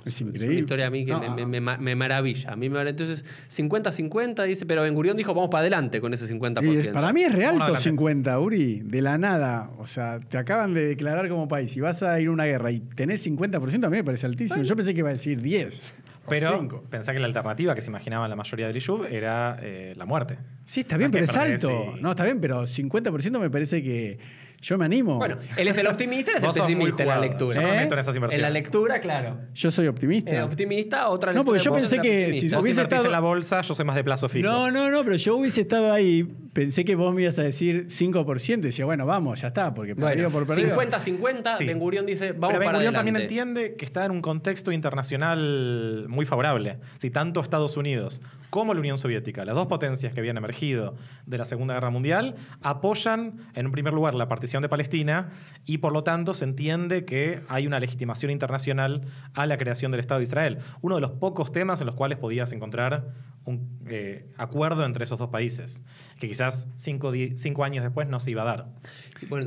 es, increíble. una historia a mí que me, me, me, maravilla. A mí entonces, 50-50, dice, pero Ben Gurión dijo, vamos para adelante con ese 50%. para mí es real 50, Uri, de la nada. O sea, te acaban de declarar como país y vas a ir a una guerra y tenés 50%, a mí me parece altísimo. Yo pensé que iba a decir 10. Pero cinco. pensá que la alternativa que se imaginaba la mayoría de ISUB era eh, la muerte. Sí, está bien, pero es alto. No, está bien, pero 50% me parece que yo me animo. Bueno, él es el optimista, es el pesimista en la lectura. Yo me meto en ¿Eh? esas inversiones. En la lectura, claro. Yo soy optimista. El eh, optimista, otra lectura. No, porque yo pensé que si hubiese estado en la bolsa, yo soy más de plazo fijo. No, no, no, pero yo hubiese estado ahí Pensé que vos me ibas a decir 5%, y decía, bueno, vamos, ya está, porque perdido por perdido. 50-50, Ben Gurión dice, vamos para Ben también entiende que está en un contexto internacional muy favorable. Si tanto Estados Unidos como la Unión Soviética, las dos potencias que habían emergido de la Segunda Guerra Mundial, apoyan, en primer lugar, la partición de Palestina y, por lo tanto, se entiende que hay una legitimación internacional a la creación del Estado de Israel. Uno de los pocos temas en los cuales podías encontrar un eh, acuerdo entre esos dos países, que quizás cinco, años después no se iba a dar.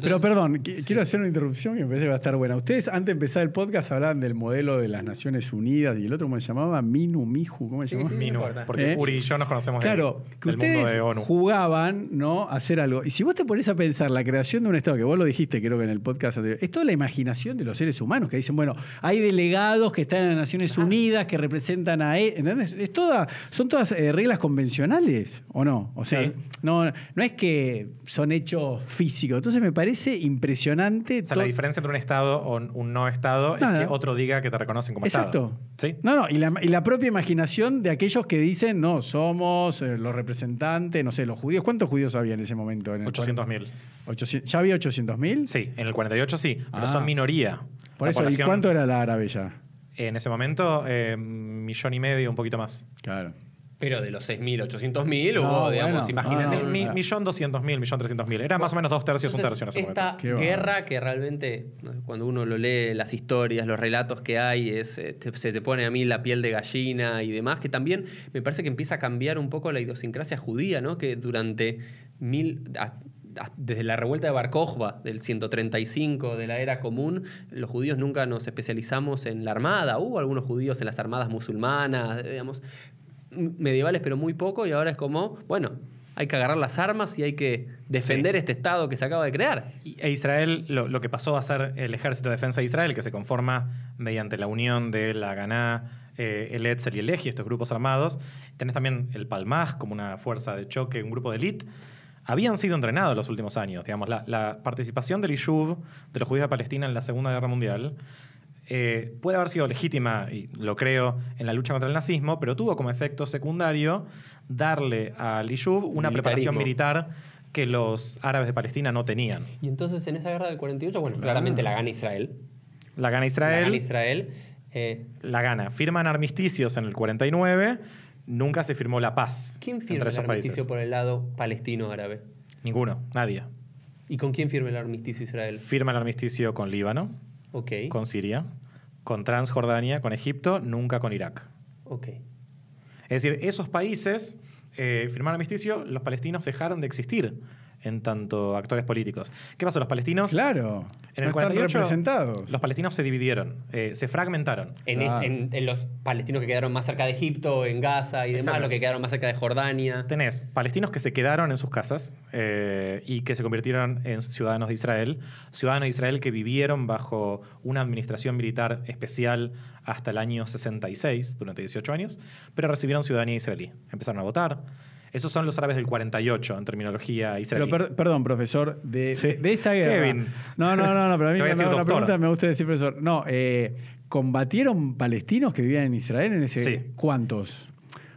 Pero perdón, quiero hacer una interrupción que me parece va a estar buena. Ustedes antes de empezar el podcast hablaban del modelo de las Naciones Unidas y el otro, ¿cómo se llamaba? Minu, Miju, ¿cómo se llamaba? Minu, porque ¿Eh? Uri y yo nos conocemos claro, del, mundo de ONU. jugaban ¿no? hacer algo. Y si vos te pones a pensar la creación de un Estado, que vos lo dijiste creo que en el podcast anterior, es toda la imaginación de los seres humanos que dicen, bueno, hay delegados que están en las Naciones Unidas que representan a... E, ¿entendés? Es toda, son todas eh, reglas convencionales, ¿o no? O sea, no, no, es que son hechos físicos. Entonces me parece impresionante. O sea, la diferencia entre un Estado o un no Estado es que otro diga que te reconocen como Exacto. Estado. ¿Sí? No, no, y la, propia imaginación de aquellos que dicen, no, somos eh, los representantes, no sé, los judíos. ¿Cuántos judíos había en ese momento? 800.000. ¿Ya había 800.000? Sí, en el 48 sí, pero ah. son minoría. Por eso, ¿y cuánto era la árabe ya? En ese momento, eh, millón y medio, un poquito más. Claro. Pero de los 6.800.000 800.000 hubo, digamos, imagínate. millón doscientos mil, millón trescientos mil. Era más o menos dos tercios, un tercio Esta guerra que realmente, cuando uno lo lee, las historias, los relatos que hay, es, eh, se te pone a mí la piel de gallina y demás, que también me parece que empieza a cambiar un poco la idiosincrasia judía, ¿no? Que durante mil. desde la revuelta de Bar del 135 de la era común, los judíos nunca nos especializamos en la armada. Hubo algunos judíos en las armadas musulmanas, digamos, medievales, pero muy poco, y ahora es como, bueno, hay que agarrar las armas y hay que defender este Estado que se acaba de crear. E Israel, lo, que pasó a ser el Ejército de Defensa de Israel, que se conforma mediante la unión de la ganá eh, el Etzel y el Eji, estos grupos armados. Tenés también el Palmaj como una fuerza de choque, un grupo de élite. Habían sido entrenados en los últimos años. Digamos, la, participación del Yishuv, de los judíos de Palestina en la Segunda Guerra Mundial, eh, puede haber sido legítima, y lo creo, en la lucha contra el nazismo, pero tuvo como efecto secundario darle a Lishub una preparación militar que los árabes de Palestina no tenían. Y entonces en esa guerra del 48, bueno, ah. claramente la gana Israel. La gana Israel. La gana Israel. Eh. la gana. Firman armisticios en el 49, nunca se firmó la paz. ¿Quién firma el armisticio por el lado palestino-árabe? Ninguno, nadie. ¿Y con quién firma el armisticio Israel? Firma el armisticio con Líbano con Siria, con Transjordania, con Egipto, nunca con Irak. Es decir, esos países eh, firmaron los palestinos dejaron de existir tanto actores políticos. ¿Qué pasó? Los palestinos. Claro. En el no representados. Los palestinos se dividieron, eh, se fragmentaron. En, los palestinos que quedaron más cerca de Egipto, en Gaza y demás, los que quedaron más cerca de Jordania. Tenés palestinos que se quedaron en sus casas eh, y que se convirtieron en ciudadanos de Israel. Ciudadanos de Israel que vivieron bajo una administración militar especial hasta el año 66, durante 18 años, pero recibieron ciudadanía israelí. Empezaron a votar esos son los árabes del 48 en terminología israelí. perdón, profesor, de, esta guerra. Kevin. No, no, no, no pero a mí [laughs] me, una pregunta me gusta decir, profesor. No, eh, ¿combatieron palestinos que vivían en Israel en ese? Sí. ¿Cuántos?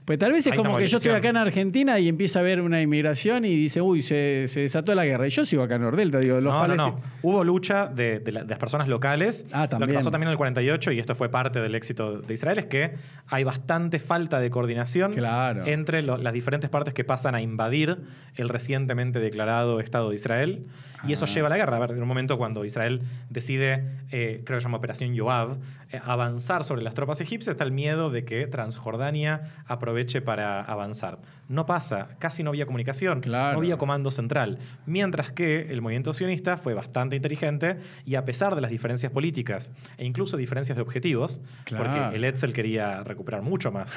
Pues tal vez es como que yo estoy acá en Argentina y empieza a haber una inmigración y dice, uy, se, desató la guerra. Y yo sigo acá en Nordelta, no, no, no. Hubo lucha de, las personas locales. Ah, Lo que pasó también en el 48, y esto fue parte del éxito de Israel, es que hay bastante falta de coordinación entre las diferentes partes que pasan a invadir el recientemente declarado Estado de Israel. Y eso ah. lleva a la guerra. A ver, en un momento cuando Israel decide, eh, creo que se llama Operación Yoav, eh, avanzar sobre las tropas egipcias, está el miedo de que Transjordania aproveche aproveche para avanzar. No pasa, casi no había comunicación, no había comando central. Mientras que el movimiento sionista fue bastante inteligente y a pesar de las diferencias políticas e incluso diferencias de objetivos, porque el Etzel quería recuperar mucho más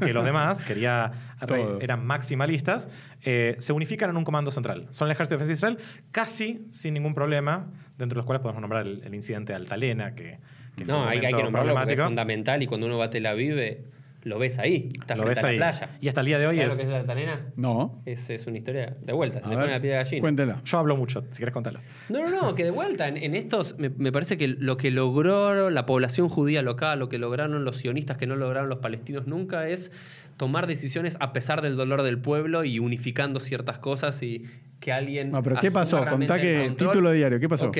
que los demás, quería, [laughs] eran maximalistas, eh, se unifican en un comando central. Son el ejército de defensa de Israel casi sin ningún problema, dentro de los cuales podemos nombrar el, incidente de Altalena, que no, hay, hay, que nombrarlo es fundamental y cuando uno va a Tel Aviv eh, lo ves ahí, Está lo la playa. Y hasta el día de hoy es... lo que es la No. Es, es una historia de vuelta, se la piedra gallina. Cuéntela. Yo hablo mucho, si querés contarlo. No, no, no, que de vuelta, en, estos, me, parece que lo que logró la población judía local, lo que lograron los sionistas que no lograron los palestinos nunca, es tomar decisiones a pesar del dolor del pueblo y unificando ciertas cosas y que alguien... No, pero ¿qué pasó? Contá que título diario, ¿qué pasó? Ok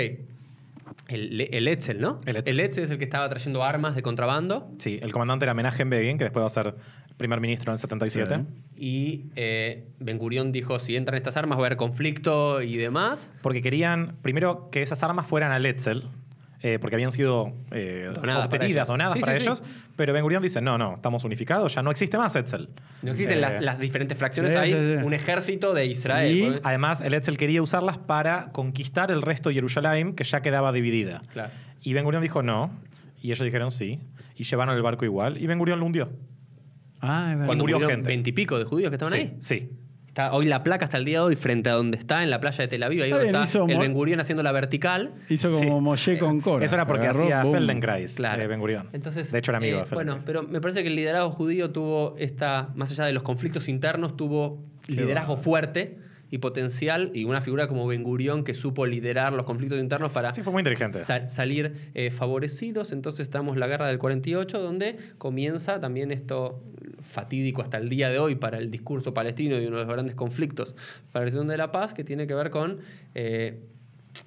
el, Etzel, ¿no? El Etzel. es el que estaba trayendo armas de contrabando. Sí, el comandante era homenaje en Begin, que después va a ser primer ministro en el 77. Y eh, Ben Gurión dijo, si entran estas armas va a haber conflicto y demás. Porque querían, primero, que esas armas fueran al Etzel, eh, porque habían sido obtenidas, eh, donadas para ellos, pero Ben Gurion dice, no, no, estamos unificados, ya no existe más Etzel. No existen las, eh, diferentes fracciones, hay un ejército de Israel. Y además el Etzel quería usarlas para conquistar el resto de Jerusalén, que ya quedaba dividida. Y Ben Gurion dijo, no, y ellos dijeron sí, y llevaron el barco igual, y Ben Gurion lo hundió. Ah, Cuando murió gente. veintipico de judíos que estaban ahí. Sí hoy la placa hasta el día de hoy, frente a donde está, en la playa de Tel Aviv, ahí donde está, el Ben Gurión haciendo la vertical. Hizo como con eh, Cora. Eso era porque hacía Feldenkrais, eh, claro. Ben Gurión. Entonces, de hecho, era amigo eh, de Bueno, pero me parece que el liderazgo judío tuvo esta, más allá de los conflictos internos, tuvo liderazgo fuerte y potencial y una figura como Ben Gurión que supo liderar los conflictos internos para salir eh, favorecidos. Entonces estamos en la guerra del 48 donde comienza también esto fatídico hasta el día de hoy para el discurso palestino y uno de los grandes conflictos para la de la paz que tiene que ver con... Eh,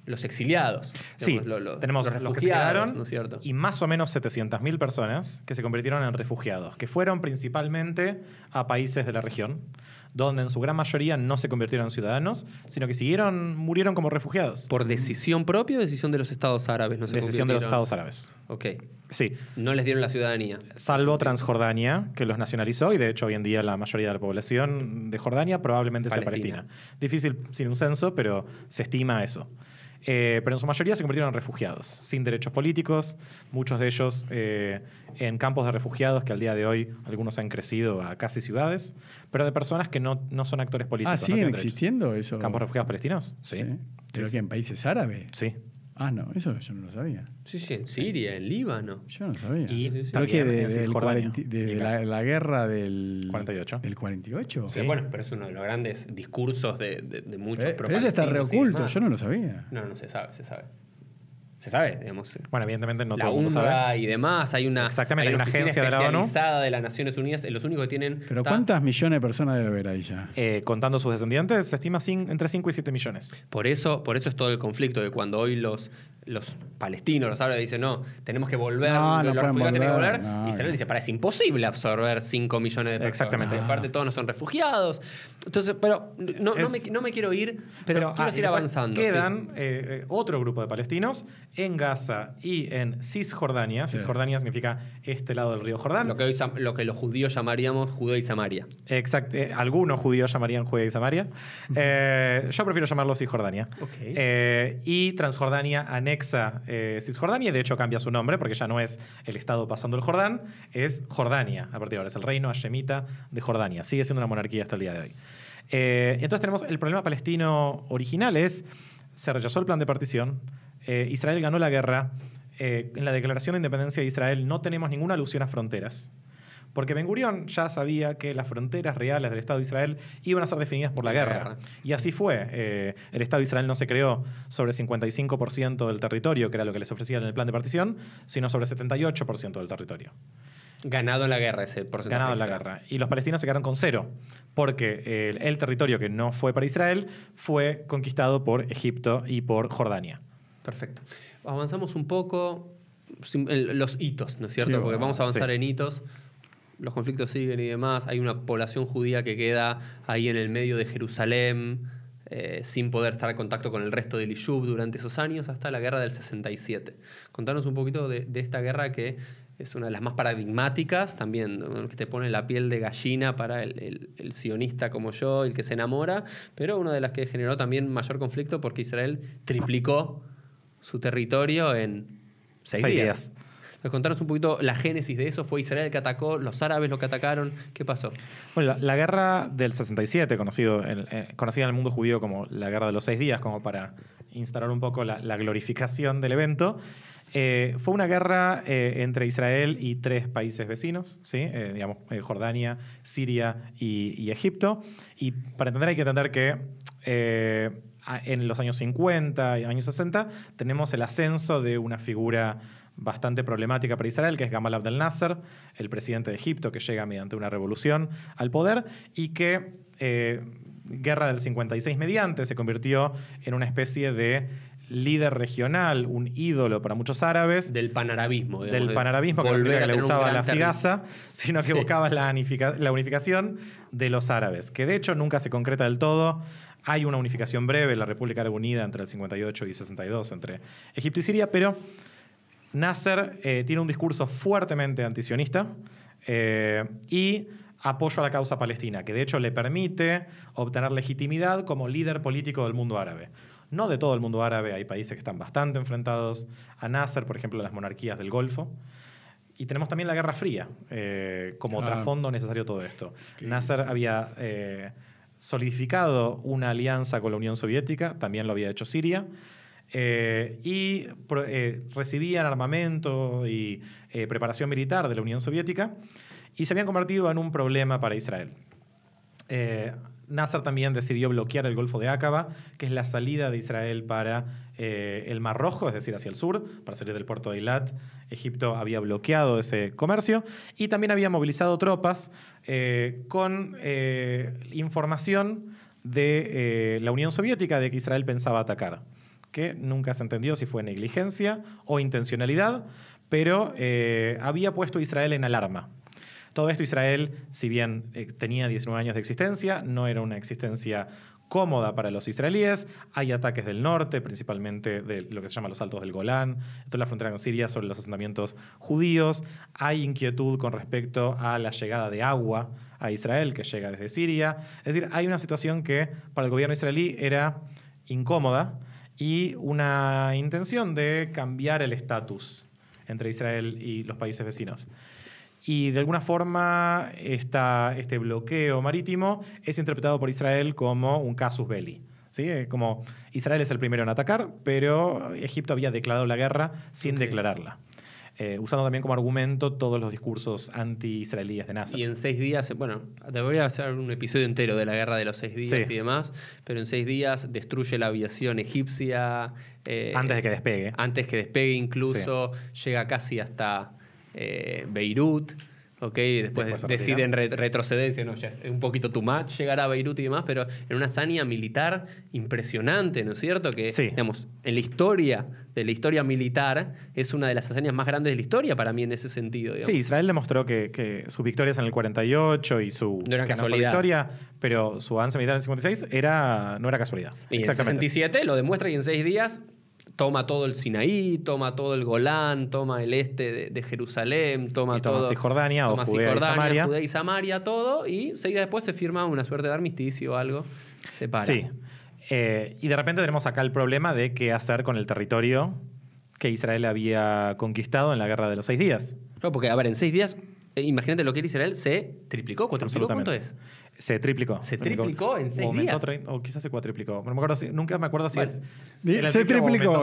los exiliados. Sí, tenemos los, que se quedaron y más o menos 700.000 personas que se convirtieron en refugiados, que fueron principalmente a países de la región donde en su gran mayoría no se convirtieron en ciudadanos, sino que siguieron, murieron como refugiados. ¿Por decisión propia o decisión de los estados árabes? No decisión de los estados árabes. Ok. Sí. No les dieron la ciudadanía. Salvo Transjordania, que los nacionalizó y de hecho hoy en día la mayoría de la población de Jordania probablemente sea palestina. Difícil sin un censo, pero se estima eso. Eh, pero en su mayoría se convirtieron en refugiados, sin derechos políticos, muchos de ellos eh, en campos de refugiados que al día de hoy algunos han crecido a casi ciudades, pero de personas que no, son actores ah, políticos. Ah, siguen existiendo eso. Campos refugiados palestinos, sí. que en países árabes. Sí, Ah, no, eso yo no lo sabía. Sí, sí, en Siria, en Líbano. Yo no sabía. Y que de, la, guerra del 48. El 48. Sí. bueno, pero es uno de los grandes discursos de, muchos pero, pero eso está reoculto, yo no lo sabía. No, no se sabe, se sabe se sabe, digamos. Eh, bueno, evidentemente no todo el mundo sabe. y demás, hay una, Exactamente, hay una, agencia de la ONU. de las Naciones Unidas, eh, los únicos que tienen... Pero ¿cuántas millones de personas debe haber ahí ya? Eh, contando sus descendientes, se estima sin, entre 5 y 7 millones. Por eso, por eso es todo el conflicto de cuando hoy los los palestinos, los árabes dicen, no, tenemos que volver, no, no Israel dice, para, es imposible absorber 5 millones de personas. Exactamente. Aparte, todos no son refugiados. Entonces, pero no, me, quiero ir, pero, quiero ah, seguir avanzando. Quedan eh, eh, otro grupo de palestinos en Gaza y en Cisjordania. Cisjordania significa este lado del río Jordán. Lo que, lo que los judíos llamaríamos Judea y Samaria. Exacto. Eh, algunos judíos llamarían Judea y Samaria. yo prefiero llamarlo Cisjordania. y Transjordania anexa anexa eh, Cisjordania, y de hecho cambia su nombre porque ya no es el Estado pasando el Jordán, es Jordania a partir de ahora, es el reino Hashemita de Jordania, sigue siendo una monarquía hasta el día de hoy. Eh, entonces tenemos el problema palestino original es, se rechazó el plan de partición, eh, Israel ganó la guerra, en la Declaración de Independencia de Israel no tenemos ninguna alusión a fronteras. Porque Ben Gurión ya sabía que las fronteras reales del Estado de Israel iban a ser definidas por la guerra. Y así fue. Eh, el Estado de Israel no se creó sobre el 55% del territorio, que era lo que les ofrecían en el plan de partición, sino sobre el 78% del territorio. Ganado en la guerra ese porcentaje. Ganado en la guerra. Y los palestinos se quedaron con cero, porque el, territorio que no fue para Israel fue conquistado por Egipto y por Jordania. Perfecto. Avanzamos un poco los hitos, ¿no es cierto? porque vamos a avanzar en hitos los conflictos siguen y demás, hay una población judía que queda ahí en el medio de Jerusalén, eh, sin poder estar en contacto con el resto del Iyub durante esos años, hasta la guerra del 67. Contanos un poquito de, esta guerra que es una de las más paradigmáticas, también que te pone la piel de gallina para el, sionista como yo, el que se enamora, pero una de las que generó también mayor conflicto porque Israel triplicó su territorio en seis, días. Contanos un poquito la génesis de eso. ¿Fue Israel que atacó? ¿Los árabes los que atacaron? ¿Qué pasó? Bueno, la, guerra del 67, conocido conocida en el mundo judío como la guerra de los seis días, como para instalar un poco la, glorificación del evento, eh, fue una guerra eh, entre Israel y tres países vecinos, ¿sí? Eh, digamos, Jordania, Siria y, y, Egipto. Y para entender hay que entender que en los años 50 y años 60 tenemos el ascenso de una figura bastante problemática para Israel, que es Gamal Abdel Nasser, el presidente de Egipto, que llega mediante una revolución al poder y que, eh, guerra del 56 mediante, se convirtió en una especie de líder regional, un ídolo para muchos árabes. Del panarabismo. del panarabismo, que no que le gustaba la figaza, sino que buscaba la, unificación de los árabes, que de hecho nunca se concreta del todo. Hay una unificación breve, la República Árabe Unida entre el 58 y 62, entre Egipto y Siria, pero Nasser eh, tiene un discurso fuertemente antisionista eh, y apoyo a la causa palestina, que de hecho le permite obtener legitimidad como líder político del mundo árabe. No de todo el mundo árabe, hay países que están bastante enfrentados a Nasser, por ejemplo, las monarquías del Golfo. Y tenemos también la Guerra Fría eh, como trasfondo necesario todo esto. Nasser había solidificado una alianza con la Unión Soviética, también lo había hecho Siria eh, y eh, recibían armamento y eh, preparación militar de la Unión Soviética y se habían convertido en un problema para Israel. Nasser también decidió bloquear el Golfo de Áqaba, que es la salida de Israel para el Mar Rojo, es decir, hacia el sur, para salir del puerto de Eilat. Egipto había bloqueado ese comercio y también había movilizado tropas con información de la Unión Soviética de que Israel pensaba atacar que nunca se entendió si fue negligencia o intencionalidad, pero eh, había puesto a Israel en alarma. Todo esto Israel, si bien eh, tenía 19 años de existencia, no era una existencia cómoda para los israelíes. Hay ataques del norte, principalmente de lo que se llama los Altos del Golán, toda la frontera con Siria sobre los asentamientos judíos. Hay inquietud con respecto a la llegada de agua a Israel, que llega desde Siria. Es decir, hay una situación que para el gobierno israelí era incómoda y una intención de cambiar el estatus entre Israel y los países vecinos. Y de alguna forma este bloqueo marítimo es interpretado por Israel como un casus belli. ¿sí? Eh, como Israel es el primero en atacar, pero Egipto había declarado la guerra sin declararla. Eh, usando también como argumento todos los discursos anti-israelíes de Nasa Y en seis días, eh, bueno, debería ser un episodio entero de la guerra de los seis días y demás, pero en seis días destruye la aviación egipcia. Eh, antes de que despegue. Antes que despegue incluso, llega casi hasta Beirut. ¿ok? Después, deciden retrocedencia, retroceder, no, ya es un poquito too much llegar a Beirut y demás, pero en una hazaña militar impresionante, ¿no es cierto? Que, digamos, en la historia de la historia militar es una de las hazañas más grandes de la historia para mí en ese sentido. Sí, Israel demostró que, que, sus victorias en el 48 y su... No era casualidad. pero su avance militar en el 56 era, no era casualidad. Y en el 67 lo demuestra y en seis días toma todo el Sinaí, toma todo el Golán, toma el este de, Jerusalén, toma y todo. Cisjordania, o Judea, y Samaria. Judea y Samaria, todo, y seis días después se firma una suerte de armisticio o algo, se para. Sí. Eh, y de repente tenemos acá el problema de qué hacer con el territorio que Israel había conquistado en la Guerra de los Seis Días. No, porque, a ver, en seis días eh, imagínate lo que era Israel, se triplicó, ¿cuánto es? Se triplicó. Se triplicó, en seis o quizás se cuatriplicó. nunca me acuerdo si es... se triplicó,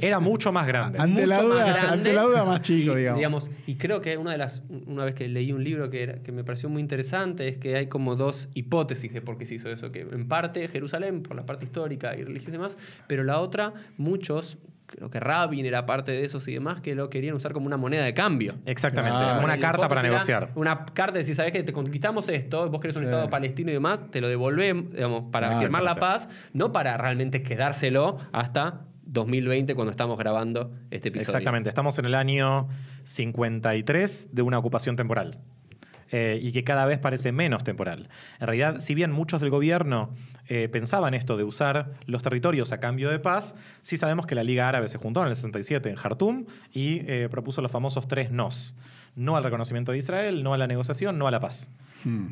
Era mucho más grande. Ante, mucho la, duda, más chico, digamos. Y creo que una de las... Una vez que leí un libro que, me pareció muy interesante es que hay como dos hipótesis de por qué se hizo eso. Que en parte Jerusalén, por la parte histórica y religiosa y demás, pero la otra, muchos lo que Rabin era parte de esos y demás, que lo querían usar como una moneda de cambio. Exactamente, una carta para negociar. Una carta de si sabes que te conquistamos esto, vos querés un Estado palestino y demás, te lo devolvemos, para ah, firmar la paz, no para realmente quedárselo hasta 2020 cuando estamos grabando este episodio. Exactamente, estamos en el año 53 de una ocupación temporal. Eh, y que cada vez parece menos temporal. En realidad, si bien muchos del gobierno eh, pensaban esto de usar los territorios a cambio de paz, sí sabemos que la Liga Árabe se juntó en el 67 en Jartum y eh, propuso los famosos tres nos. No al reconocimiento de Israel, no a la negociación, no a la paz. Hmm.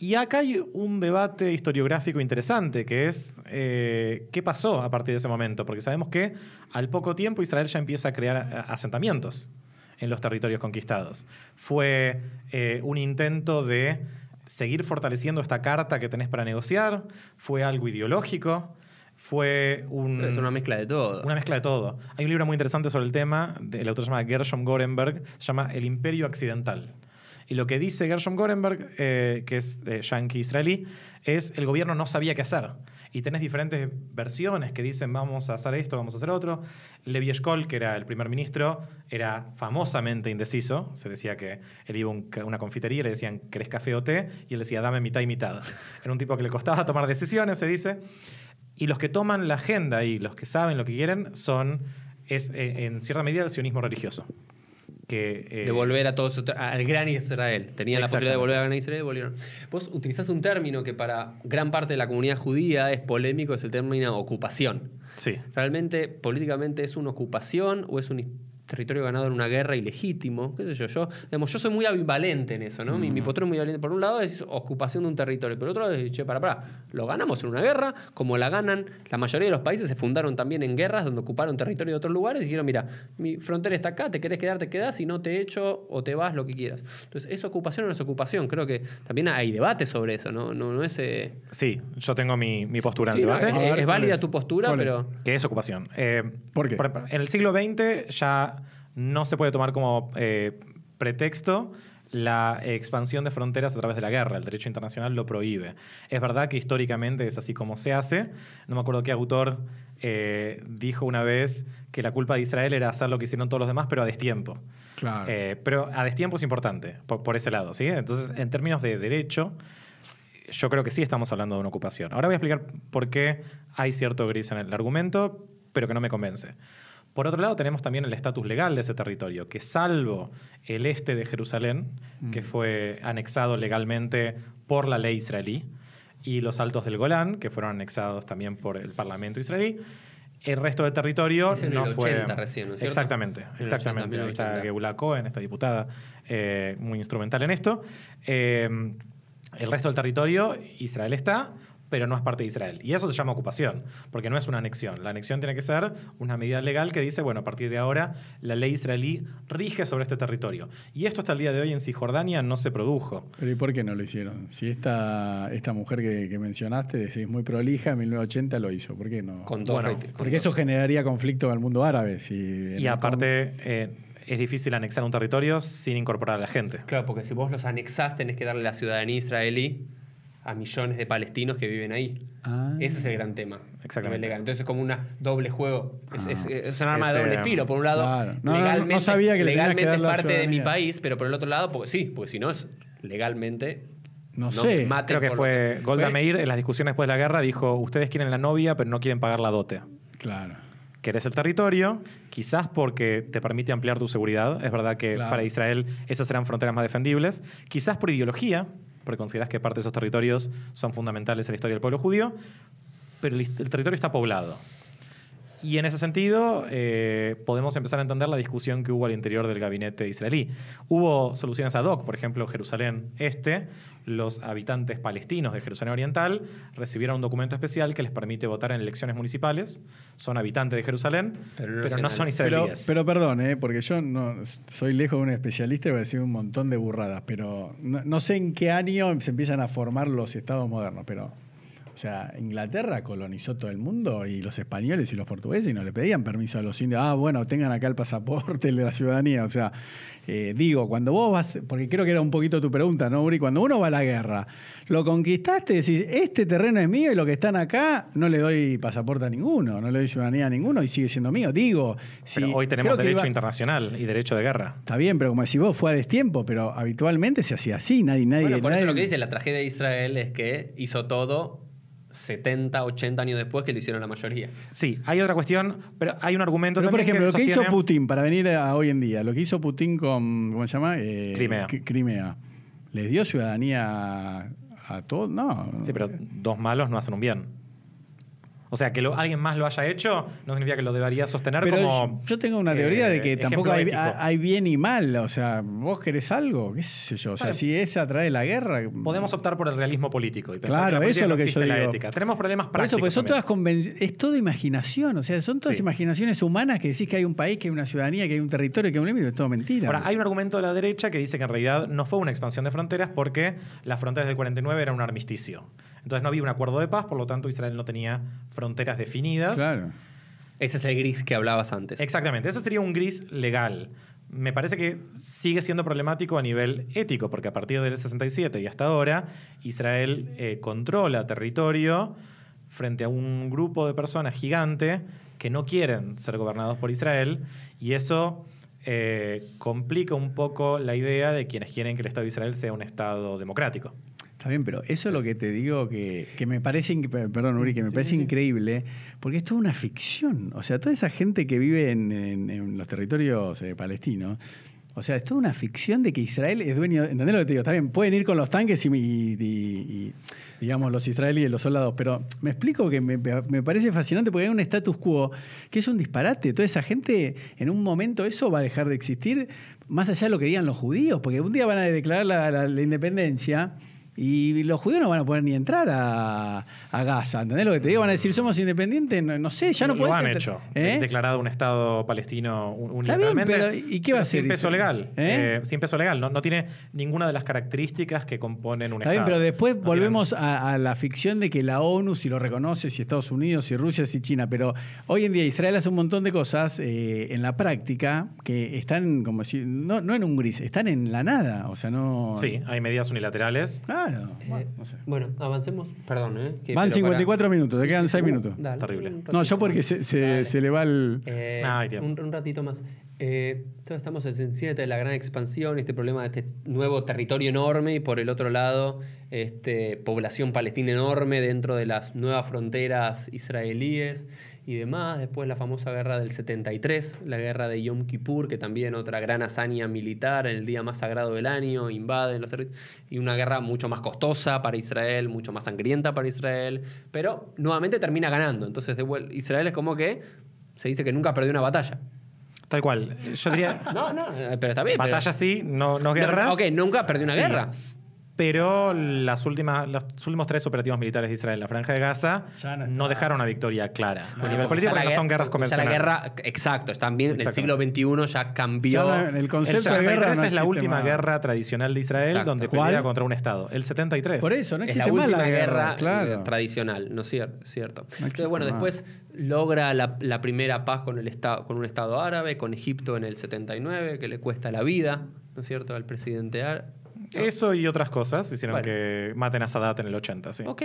y acá hay un debate historiográfico interesante, que es qué pasó a partir de ese momento, porque sabemos que al poco tiempo Israel ya empieza a crear asentamientos en los territorios conquistados. Fue eh, un intento de seguir fortaleciendo esta carta que tenés para negociar, fue algo ideológico, fue una mezcla de todo. Una mezcla de todo. Hay un libro muy interesante sobre el tema, el autor se llama Gershom Gorenberg, se llama El Imperio Occidental Y lo que dice Gershom Gorenberg, eh, que es eh, israelí, es el gobierno no sabía qué hacer y tenés diferentes versiones que dicen vamos a hacer esto, vamos a hacer otro. Levi Eshkol, que era el primer ministro, era famosamente indeciso. Se decía que él iba a una confitería le decían, ¿querés café o té? Y él decía, dame mitad y mitad. [laughs] Era un tipo que le costaba tomar decisiones, se dice. Y los que toman la agenda y los que saben lo que quieren son, eh, en cierta medida, el sionismo religioso. Devolver eh, de volver a todos, al gran Israel. Tenían la posibilidad de volver al gran Israel y volvieron. Vos utilizás un término que para gran parte de la comunidad judía es polémico, es el término ocupación. Sí. ¿Realmente políticamente es una ocupación o es un territorio ganado en una guerra ilegítimo, qué sé yo, yo, yo soy muy ambivalente en eso, ¿no? Mi, mi postura es muy ambivalente. Por un lado es ocupación de un territorio, por otro lado es, che, para, para, lo ganamos en una guerra, como la ganan, la mayoría de los países se fundaron también en guerras donde ocuparon territorio de otros lugares y dijeron, mira, mi frontera está acá, te querés quedar, te quedás, si no te echo o te vas, lo que quieras. Entonces, ¿es ocupación o no es ocupación? Creo que también hay debate sobre eso, ¿no? No, no es... Eh, sí, yo tengo mi, postura en debate. es, válida tu postura, pero... ¿Qué es ocupación? Eh, ¿Por qué? en el siglo XX ya no se puede tomar como eh, pretexto la expansión de fronteras a través de la guerra. El derecho internacional lo prohíbe. Es verdad que históricamente es así como se hace. No me acuerdo qué autor eh, dijo una vez que la culpa de Israel era hacer lo que hicieron todos los demás, pero a destiempo. Claro. Eh, pero a destiempo es importante, por, ese lado. ¿sí? Entonces, en términos de derecho, yo creo que sí estamos hablando de una ocupación. Ahora voy a explicar por qué hay cierto gris en el argumento, pero que no me convence. Por otro lado, tenemos también el estatus legal de ese territorio, que salvo el este de Jerusalén, mm. que fue anexado legalmente por la ley israelí, y los altos del Golán, que fueron anexados también por el Parlamento israelí, el resto del territorio no fue. exactamente, exactamente. está Geula Cohen, esta diputada, eh, muy instrumental en esto. Eh, el resto del territorio, Israel está, pero no es parte de Israel. Y eso se llama ocupación, porque no es una anexión. La anexión tiene que ser una medida legal que dice, bueno, a partir de ahora la ley israelí rige sobre este territorio. Y esto hasta el día de hoy en Cisjordania no se produjo. Pero ¿y por qué no lo hicieron? Si esta, esta mujer que, mencionaste, es muy prolija, en 1980 lo hizo, ¿por qué no? Con porque eso generaría conflicto en el mundo árabe. y aparte... Eh, es difícil anexar un territorio sin incorporar a la gente. Claro, porque si vos los anexás tenés que darle la ciudadanía israelí a millones de palestinos que viven ahí. Ah. Ese es el gran tema. Exactamente. Entonces es como un doble juego. Ah. Es, un arma de doble filo. Por un lado, no, legalmente, sabía que legalmente es parte de mi país, pero por el otro lado, pues sí, porque si no es legalmente no, sé. Creo que fue Golda Meir en las discusiones después de la guerra dijo, ustedes quieren la novia, pero no quieren pagar la dote. Claro. Querés el territorio, quizás porque te permite ampliar tu seguridad. Es verdad que para Israel esas serán fronteras más defendibles. Quizás por ideología, porque consideras que parte de esos territorios son fundamentales en la historia del pueblo judío, pero el territorio está poblado. Y en ese sentido, eh, podemos empezar a entender la discusión que hubo al interior del gabinete israelí. Hubo soluciones ad hoc, por ejemplo, Jerusalén Este, los habitantes palestinos de Jerusalén Oriental recibieron un documento especial que les permite votar en elecciones municipales. Son habitantes de Jerusalén, pero, no son israelíes. Pero, perdón, ¿eh? porque yo no soy lejos de un especialista y voy a decir un montón de burradas, pero no sé en qué año se empiezan a formar los estados modernos, pero o sea, Inglaterra colonizó todo el mundo y los españoles y los portugueses y no le pedían permiso a los indios. Ah, bueno, tengan acá el pasaporte, de la ciudadanía. O sea, eh, digo, cuando vos vas, porque creo que era un poquito tu pregunta, ¿no, Uri? Cuando uno va a la guerra, lo conquistaste, decís, este terreno es mío y lo que están acá no le doy pasaporte a ninguno, no le doy ciudadanía a ninguno y sigue siendo mío. Digo, si, hoy tenemos derecho internacional y derecho de guerra. Está bien, pero como decís vos, fue a destiempo, pero habitualmente se hacía así, nadie, nadie. Bueno, por eso lo que dice la tragedia de Israel es que hizo todo 70, 80 años después que lo hicieron la mayoría. Sí, hay otra cuestión, pero hay un argumento pero, Por ejemplo, lo que hizo Putin, para venir a hoy en día, lo que hizo Putin con, ¿cómo se llama? Eh, Crimea. Crimea. ¿Les dio ciudadanía a, a todos? No. Sí, pero dos malos no hacen un bien. O sea, que alguien más lo haya hecho no significa que lo debería sostener Pero como. Yo tengo una teoría de que eh, tampoco hay, bien y mal. O sea, vos querés algo, qué sé yo. O sea, si esa trae la guerra. Podemos optar por el realismo político y pensar claro, eso es lo que yo ética. Tenemos problemas prácticos. eso, pues todas Es toda imaginación. O sea, son todas imaginaciones humanas que decís que hay un país, que hay una ciudadanía, que hay un territorio, que hay un límite. Es todo mentira. Ahora, hay un argumento de la derecha que dice que en realidad no fue una expansión de fronteras porque las fronteras del 49 eran un armisticio. Entonces no había un acuerdo de paz, por lo tanto Israel no tenía fronteras definidas. Claro. Ese es el gris que hablabas antes. Exactamente, ese sería un gris legal. Me parece que sigue siendo problemático a nivel ético, porque a partir del 67 y hasta ahora, Israel eh, controla territorio frente a un grupo de personas gigante que no quieren ser gobernados por Israel, y eso eh, complica un poco la idea de quienes quieren que el Estado de Israel sea un Estado democrático bien, pero eso es lo que te digo que, me parece, perdón que me parece increíble, porque es toda una ficción. O sea, toda esa gente que vive en, los territorios eh, palestinos, o sea, es toda una ficción de que Israel es dueño. ¿Entendés lo que te digo? Está bien, pueden ir con los tanques y, digamos, los israelíes, los soldados, pero me explico que me, parece fascinante porque hay un status quo que es un disparate. Toda esa gente, en un momento, eso va a dejar de existir, más allá de lo que digan los judíos, porque un día van a declarar la independencia. Y los judíos no van a poder ni entrar a, Gaza, ¿entendés lo que te digo? Van a decir, somos independientes, no, sé, ya no podemos. Lo han hecho. Han ¿Eh? declarado un Estado palestino unilateralmente. Está pero ¿y qué va a ser? Sin peso legal. ¿Eh? Eh, sin peso legal. No, no, tiene ninguna de las características que componen un Estado. Está bien, pero después volvemos a, la ficción de que la ONU, si lo reconoce, si Estados Unidos, si Rusia, si China. Pero hoy en día Israel hace un montón de cosas en la práctica que están, como si, no, no en un gris, están en la nada. O sea, no. Sí, hay medidas unilaterales. Ah, eh, bueno, avancemos. Perdón, eh, Van 54 minutos, se quedan 6 minutos. Terrible. No, yo porque se, le va el. Eh, un, ratito más. estamos en 7 de la gran expansión, este problema de este nuevo territorio enorme y por el otro lado, este, población palestina enorme dentro de las nuevas fronteras israelíes y demás. Después la famosa guerra del 73, la guerra de Yom Kippur, que también otra gran hazaña militar, en el día más sagrado del año, invaden los territorios. Y una guerra mucho más costosa para Israel, mucho más sangrienta para Israel, pero nuevamente termina ganando. Entonces Israel es como que se dice que nunca perdió una batalla. Tal cual. Yo diría. [laughs] no, no, eh, pero está bien. Batalla sí, no, no guerras. ok, nunca perdió una sí, guerra pero las últimas, los últimos tres operativos militares de Israel en la Franja de Gaza no, dejaron una victoria clara a nivel político porque no son guerras comerciales. exacto, están bien, en el siglo XXI ya cambió. el es la última guerra tradicional de Israel donde pelea contra un Estado. El 73. Por eso, no es la última guerra, eh, tradicional, ¿no es cierto? cierto. Entonces, bueno, después logra la, primera paz con, el estado, con un Estado árabe, con Egipto en el 79, que le cuesta la vida, ¿no es cierto?, al presidente árabe eso y otras cosas hicieron que maten a Sadat en el 80, sí. Ok.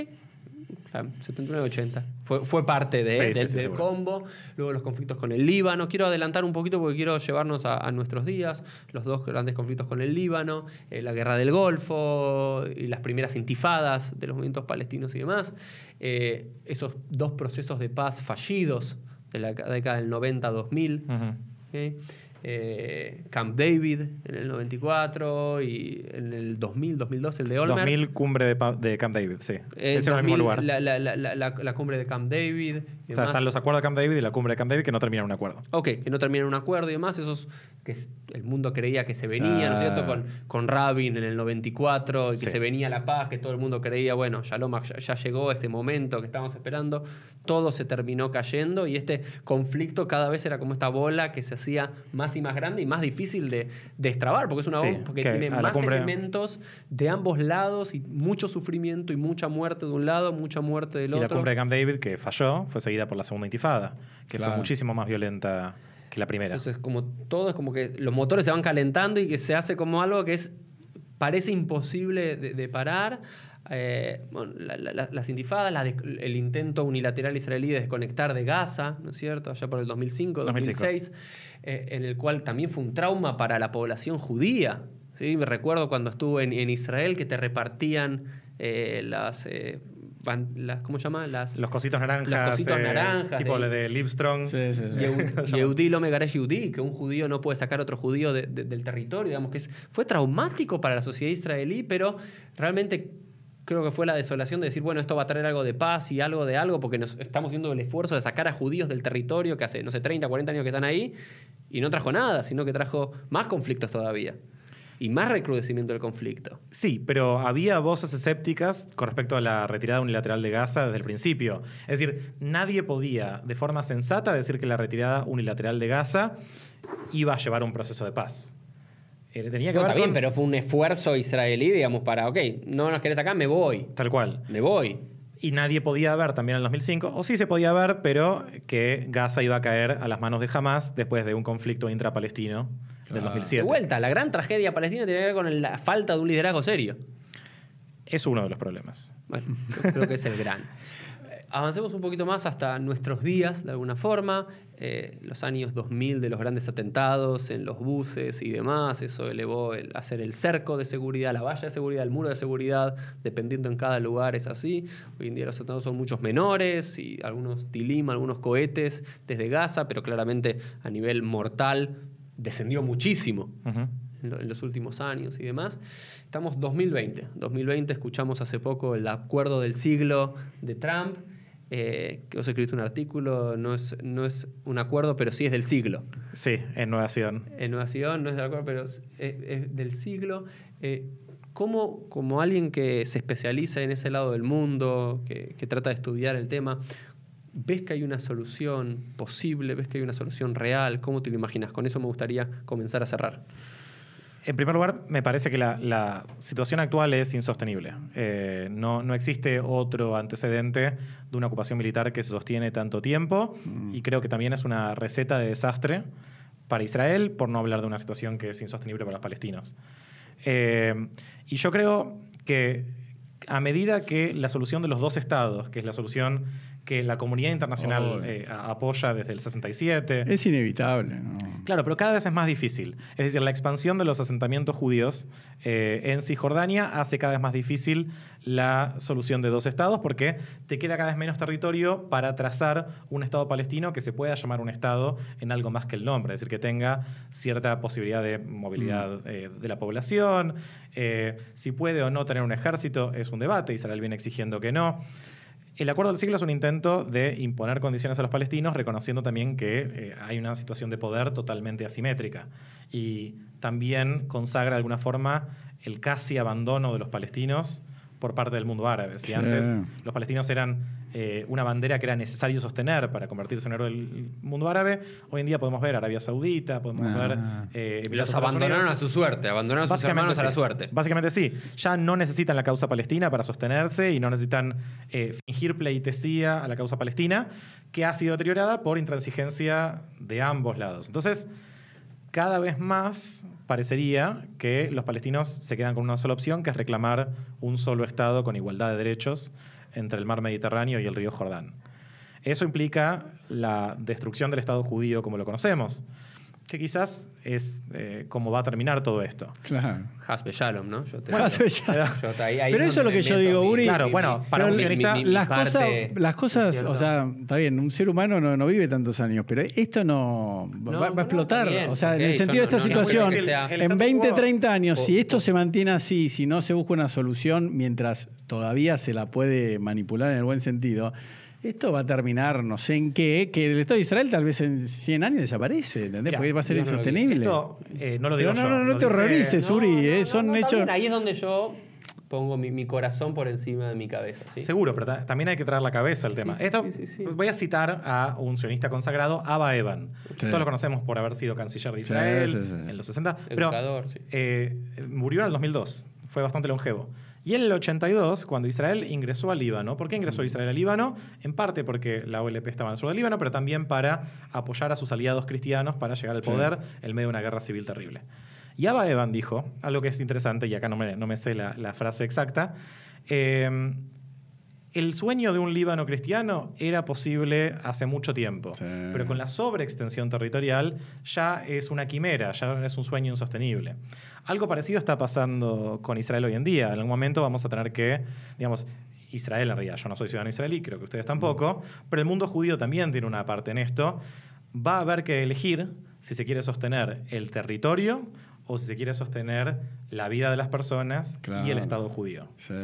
79-80. Fue, parte de, del, combo. Luego los conflictos con el Líbano. Quiero adelantar un poquito porque quiero llevarnos a, nuestros días. Los dos grandes conflictos con el Líbano, eh, la guerra del Golfo y las primeras intifadas de los movimientos palestinos y demás. Eh, esos dos procesos de paz fallidos de la década del 90-2000. Eh, Camp David en el 94 y en el 2000, 2002 el de Olmer. 2000 cumbre de, Camp David, sí. es el mismo lugar. La, cumbre de Camp David. o están los acuerdos de Camp David y la cumbre de Camp David que no terminaron un acuerdo. Ok, que no terminan un acuerdo y demás. Esos que el mundo creía que se venía, ¿no es cierto? Ah. Con, con Rabin en el 94, que se venía la paz, que todo el mundo creía, bueno, ya ya, ya llegó ese momento que estábamos esperando. Todo se terminó cayendo y este conflicto cada vez era como esta bola que se hacía más más grande y más difícil de, destrabar, porque es una bomba que tiene más elementos de ambos lados y mucho sufrimiento y mucha muerte de un lado, mucha muerte del otro. Y la cumbre de Camp David, que falló, fue seguida por la segunda intifada, que fue muchísimo más violenta que la primera. Entonces, como todo es como que los motores se van calentando y que se hace como algo que es parece imposible de parar eh, las intifadas, el intento unilateral israelí de desconectar de Gaza, ¿no es cierto?, allá por el 2005, 2006, eh, en el cual también fue un trauma para la población judía. ¿sí? Me recuerdo cuando estuve en, Israel que te repartían eh, las... ¿cómo se llama? los cositos naranjas. Los cositos naranjas. Tipo de, de Livestrong. [laughs] que un judío no puede sacar otro judío del territorio, digamos que fue traumático para la sociedad israelí, pero realmente creo que fue la desolación de decir, bueno, esto va a traer algo de paz y algo de algo, porque nos estamos haciendo el esfuerzo de sacar a judíos del territorio que hace, no sé, 30, 40 años que están ahí, y no trajo nada, sino que trajo más conflictos todavía. Y más recrudecimiento del conflicto. Sí, pero había voces escépticas con respecto a la retirada unilateral de Gaza desde el principio. Es decir, nadie podía de forma sensata decir que la retirada unilateral de Gaza iba a llevar a un proceso de paz. Eh, tenía que no, pero fue un esfuerzo israelí, digamos, para, ok, no nos querés acá, me voy. Tal cual. Me voy. Y nadie podía ver también en el 2005, o sí se podía ver, pero que Gaza iba a caer a las manos de Hamas después de un conflicto intrapalestino del 2007. Ah, de vuelta, la gran tragedia palestina tiene que ver con la falta de un liderazgo serio. Es uno de los problemas. Bueno, creo que es el gran. [laughs] avancemos un poquito más hasta nuestros días, de alguna forma, eh, los años 2000 de los grandes atentados en los buses y demás, eso elevó a hacer el cerco de seguridad, la valla de seguridad, el muro de seguridad, dependiendo en cada lugar es así. Hoy en día los atentados son muchos menores y algunos tilim, algunos cohetes desde Gaza, pero claramente a nivel mortal descendió muchísimo. en los últimos años y demás. Estamos 2020. 2020 escuchamos hace poco el acuerdo del siglo de Trump eh, que vos escribiste un artículo, no es, un acuerdo, pero sí es del siglo. Sí, en Nueva Sion. En Nueva Sion no es del acuerdo, pero es, del siglo. Eh, ¿Cómo, como alguien que se especializa en ese lado del mundo, que trata de estudiar el tema, ves que hay una solución posible, ves que hay una solución real? ¿Cómo te lo imaginas? Con eso me gustaría comenzar a cerrar. En primer lugar, me parece que la, situación actual es insostenible. Eh, no, existe otro antecedente de una ocupación militar que se sostiene tanto tiempo mm. y creo que también es una receta de desastre para Israel, por no hablar de una situación que es insostenible para los palestinos. Eh, y yo creo que a medida que la solución de los dos estados, que es la solución que la comunidad internacional eh, apoya desde el 67. Es inevitable. Claro, pero cada vez es más difícil. Es decir, la expansión de los asentamientos judíos eh, en Cisjordania hace cada vez más difícil la solución de dos estados porque te queda cada vez menos territorio para trazar un estado palestino que se pueda llamar un estado en algo más que el nombre, es decir, que tenga cierta posibilidad de movilidad mm. eh, de la población. si puede o no tener un ejército es un debate, y Israel bien exigiendo que no. El acuerdo del siglo es un intento de imponer condiciones a los palestinos, reconociendo también que eh, hay una situación de poder totalmente asimétrica. Y también consagra de alguna forma el casi abandono de los palestinos por parte del mundo árabe. Si antes los palestinos eran eh, una bandera que era necesario sostener para convertirse en héroe del mundo árabe, hoy en día podemos ver Arabia Saudita, podemos ah. ver... Eh, los abandonaron a su suerte, abandonaron a sus a la suerte. Básicamente sí, ya no necesitan la causa palestina para sostenerse y no necesitan eh, fingir pleitesía a la causa palestina, que ha sido deteriorada por intransigencia de ambos lados. Entonces, cada vez más parecería que los palestinos se quedan con una sola opción, que es reclamar un solo Estado con igualdad de derechos entre el mar Mediterráneo y el río Jordán. Eso implica la destrucción del Estado judío como lo conocemos quizás es eh, como va a terminar todo esto. Claro. Hasbe Shalom, ¿no? pero eso es lo que yo digo, Uri. Claro, bueno, para un las, cosas, o sea, está bien, un ser humano no, vive tantos años, pero esto no, va, a explotar. o sea, en el sentido de esta situación, en 20, 30 años, si esto se mantiene así, si no se busca una solución mientras todavía se la puede manipular en el buen sentido esto va a terminar no sé en qué, que el Estado de Israel tal vez en 100 años desaparece, ¿entendés? Porque va a ser insostenible. esto, no lo digo eh, yo. No, no, no te horrorices, Uri, eh, son hechos... Ahí es donde yo pongo mi, corazón por encima de mi cabeza. ¿sí? Seguro, pero también hay que traer la cabeza al tema. Esto, voy a citar a un sionista consagrado, Abba Eban. Todos lo conocemos por haber sido canciller de Israel en los 60. pero eh, murió en el 2002. Fue bastante longevo. Y en el 82, cuando Israel ingresó al Líbano, ¿por qué ingresó Israel al Líbano? En parte porque la OLP estaba en el sur del Líbano, pero también para apoyar a sus aliados cristianos para llegar al poder en medio de una guerra civil terrible. Y Abba Evan dijo, algo que es interesante, y acá no me, no me sé la, frase exacta, eh, el sueño de un Líbano cristiano era posible hace mucho tiempo, pero con la sobreextensión territorial ya es una quimera, ya es un sueño insostenible. Algo parecido está pasando con Israel hoy en día. En algún momento vamos a tener que, digamos, Israel en realidad, yo no soy ciudadano israelí, creo que ustedes tampoco, mm. pero el mundo judío también tiene una parte en esto. Va a haber que elegir si se quiere sostener el territorio o si se quiere sostener la vida de las personas y el Estado judío. Sí.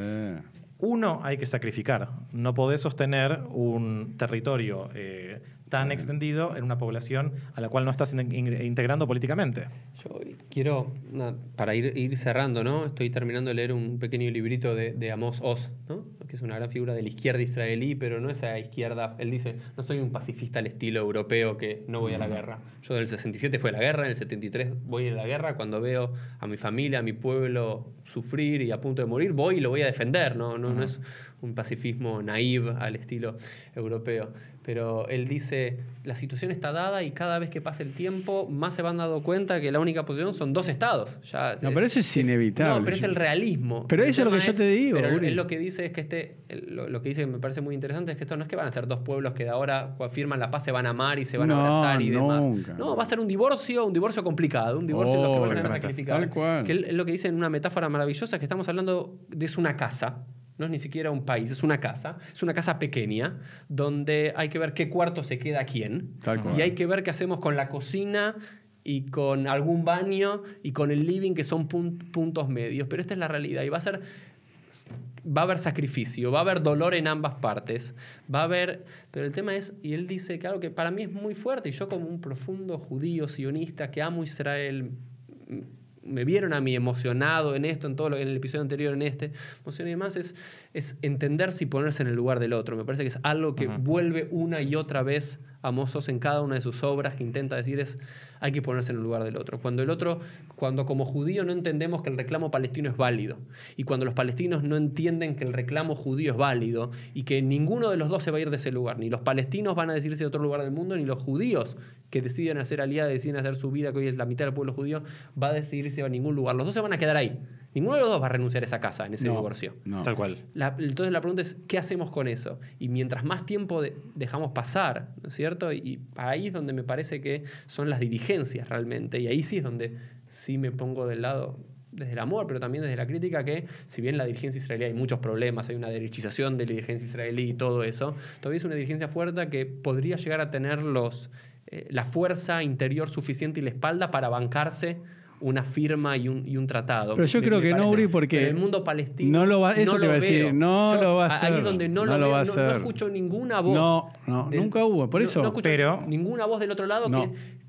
Uno, hay que sacrificar. No podés sostener un territorio eh, tan em. extendido en una población a la cual no estás integrando políticamente. Yo quiero, para ir, cerrando, ¿no? estoy terminando de leer un pequeño librito de, Amos Oz, ¿no? que es una gran figura de la izquierda israelí, pero no esa izquierda, él dice, no soy un pacifista al estilo europeo que no voy a la guerra. Yo del 67 fui a la guerra, en el 73 voy a la guerra, cuando veo a mi familia, a mi pueblo sufrir y a punto de morir, voy y lo voy a defender, no, no, no es un pacifismo naive al estilo europeo pero él dice, la situación está dada y cada vez que pasa el tiempo, más se van dando cuenta que la única posición son dos estados. Ya, no, pero eso es, inevitable. No, pero es el realismo. Pero eso es lo que yo te digo. Pero él, lo que dice es que este, lo, que dice me parece muy interesante es que esto no es que van a ser dos pueblos que de ahora afirman la paz se van a amar y se van a abrazar y demás. No, va a ser un divorcio, un divorcio complicado, un divorcio en los que oh, van a sacrificar. Tal cual. Que lo que dice en una metáfora maravillosa es que estamos hablando de es una casa no es ni siquiera un país, es una casa, es una casa pequeña donde hay que ver qué cuarto se queda quién y hay que ver qué hacemos con la cocina y con algún baño y con el living que son puntos medios, pero esta es la realidad y va a ser va a haber sacrificio, va a haber dolor en ambas partes, va a haber, pero el tema es, y él dice claro que para mí es muy fuerte, y yo como un profundo judío sionista que amo Israel, me vieron a mí emocionado en esto, en todo lo, en el episodio anterior, en este, Emocionado y demás, es, es entenderse y ponerse en el lugar del otro. Me parece que es algo que vuelve una y otra vez Amosos en cada una de sus obras que intenta decir es hay que ponerse en el lugar del otro. Cuando el otro, cuando como judío no entendemos que el reclamo palestino es válido y cuando los palestinos no entienden que el reclamo judío es válido y que ninguno de los dos se va a ir de ese lugar, ni los palestinos van a decirse de otro lugar del mundo, ni los judíos que deciden hacer aliada, deciden hacer su vida, que hoy es la mitad del pueblo judío, va a decidirse a ningún lugar. Los dos se van a quedar ahí. Ninguno de los dos va a renunciar a esa casa en ese divorcio. Tal cual. entonces la pregunta es, ¿qué hacemos con eso? Y mientras más tiempo dejamos pasar, ¿no es cierto? Y, ahí es donde me parece que son las diligencias realmente. Y ahí sí es donde sí me pongo del lado desde el amor, pero también desde la crítica que, si bien la dirigencia israelí hay muchos problemas, hay una derechización de la dirigencia israelí y todo eso, todavía es una dirigencia fuerte que podría llegar a tener los, eh, la fuerza interior suficiente y la espalda para bancarse una firma y un, tratado. Pero yo creo que no, Uri, porque. el mundo palestino. No lo va, eso te iba a decir, no lo va a hacer. Ahí es donde no, lo, va veo, no, no, escucho ninguna voz. No, no nunca hubo, por eso. escucho ninguna voz del otro lado